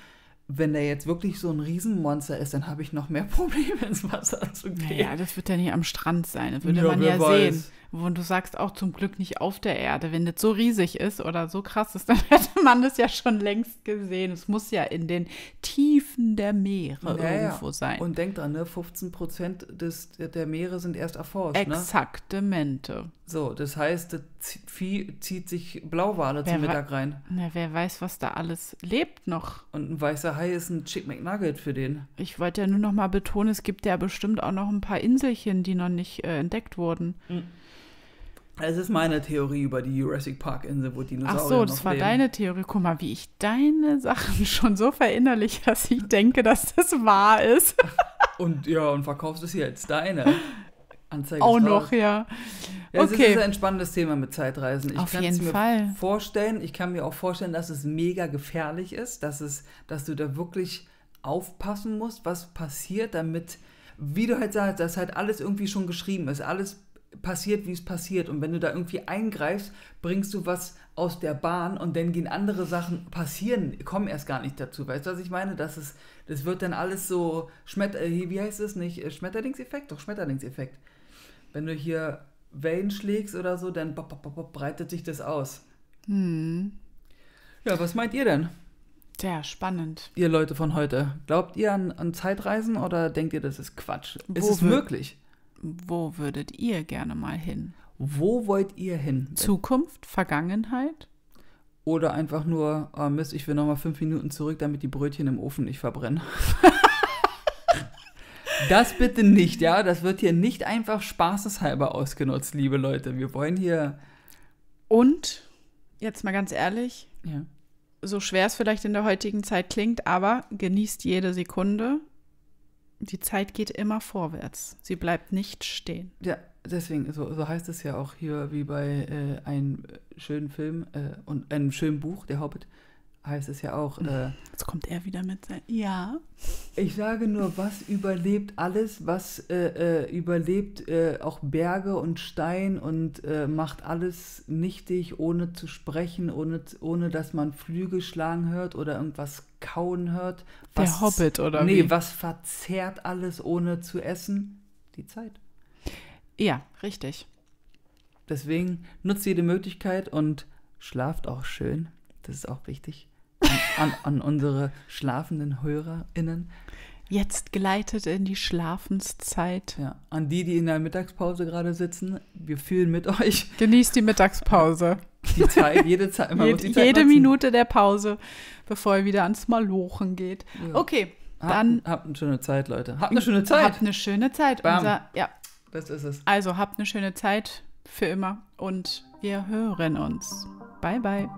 wenn der jetzt wirklich so ein Riesenmonster ist, dann habe ich noch mehr Probleme ins Wasser zu gehen. Ja, naja, das wird ja nicht am Strand sein. Das würde ja, man ja weiß. sehen wo du sagst auch zum Glück nicht auf der Erde. Wenn das so riesig ist oder so krass ist, dann hätte man das ja schon längst gesehen. Es muss ja in den Tiefen der Meere naja. irgendwo sein. Und denk dran, ne, 15 Prozent des, der Meere sind erst erforscht. Exaktemente. Ne? So, das heißt, das Vieh zieht sich Blauwale wer zum Mittag rein. Na, wer weiß, was da alles lebt noch. Und ein weißer Hai ist ein Chick McNugget für den. Ich wollte ja nur noch mal betonen, es gibt ja bestimmt auch noch ein paar Inselchen, die noch nicht äh, entdeckt wurden. Mhm. Es ist meine Theorie über die Jurassic Park-Insel, wo Dinosaurier Ach so, das war deine Theorie. Guck mal, wie ich deine Sachen schon so verinnerlich, dass ich denke, dass das wahr ist. und ja, und verkaufst es jetzt, deine. Anzeige Auch noch, ja. ja okay. Es ist ein spannendes Thema mit Zeitreisen. Ich Auf jeden mir Fall. vorstellen, ich kann mir auch vorstellen, dass es mega gefährlich ist, dass, es, dass du da wirklich aufpassen musst, was passiert, damit, wie du halt sagst, dass halt alles irgendwie schon geschrieben ist, alles passiert, wie es passiert. Und wenn du da irgendwie eingreifst, bringst du was aus der Bahn und dann gehen andere Sachen passieren, kommen erst gar nicht dazu. Weißt du, was ich meine? Das, ist, das wird dann alles so, Schmetter, äh, wie heißt es nicht? Äh, Schmetterlingseffekt? Doch, Schmetterlingseffekt. Wenn du hier Wellen schlägst oder so, dann breitet sich das aus. Hm. Ja, was meint ihr denn? Sehr spannend. Ihr Leute von heute, glaubt ihr an, an Zeitreisen oder denkt ihr, das ist Quatsch? Wo ist es möglich? Wo würdet ihr gerne mal hin? Wo wollt ihr hin? Zukunft, Vergangenheit? Oder einfach nur, oh Mist, ich will noch mal fünf Minuten zurück, damit die Brötchen im Ofen nicht verbrennen. das bitte nicht, ja? Das wird hier nicht einfach spaßeshalber ausgenutzt, liebe Leute. Wir wollen hier. Und, jetzt mal ganz ehrlich, ja. so schwer es vielleicht in der heutigen Zeit klingt, aber genießt jede Sekunde die Zeit geht immer vorwärts. Sie bleibt nicht stehen. Ja, deswegen, so, so heißt es ja auch hier wie bei äh, einem schönen Film äh, und einem schönen Buch, der Hobbit heißt es ja auch. Hm. Äh, Jetzt kommt er wieder mit sein. Ja. Ich sage nur, was überlebt alles, was äh, äh, überlebt äh, auch Berge und Stein und äh, macht alles nichtig, ohne zu sprechen, ohne, ohne dass man Flügel schlagen hört oder irgendwas kauen hört. Was, Der Hobbit oder nee, wie? Nee, was verzehrt alles, ohne zu essen? Die Zeit. Ja, richtig. Deswegen nutzt jede Möglichkeit und schlaft auch schön. Das ist auch wichtig an, an unsere schlafenden HörerInnen. Jetzt gleitet in die Schlafenszeit. Ja, an die, die in der Mittagspause gerade sitzen, wir fühlen mit euch. Genießt die Mittagspause. Die Zeit, jede Zeit. Man Jed, die Zeit jede nutzen. Minute der Pause, bevor ihr wieder ans Malochen geht. Ja. Okay, hab, dann. Habt eine schöne Zeit, Leute. Habt eine schöne Zeit. Habt eine schöne Zeit. Bam. Unser, ja. Das ist es. Also habt eine schöne Zeit für immer und wir hören uns. Bye, bye.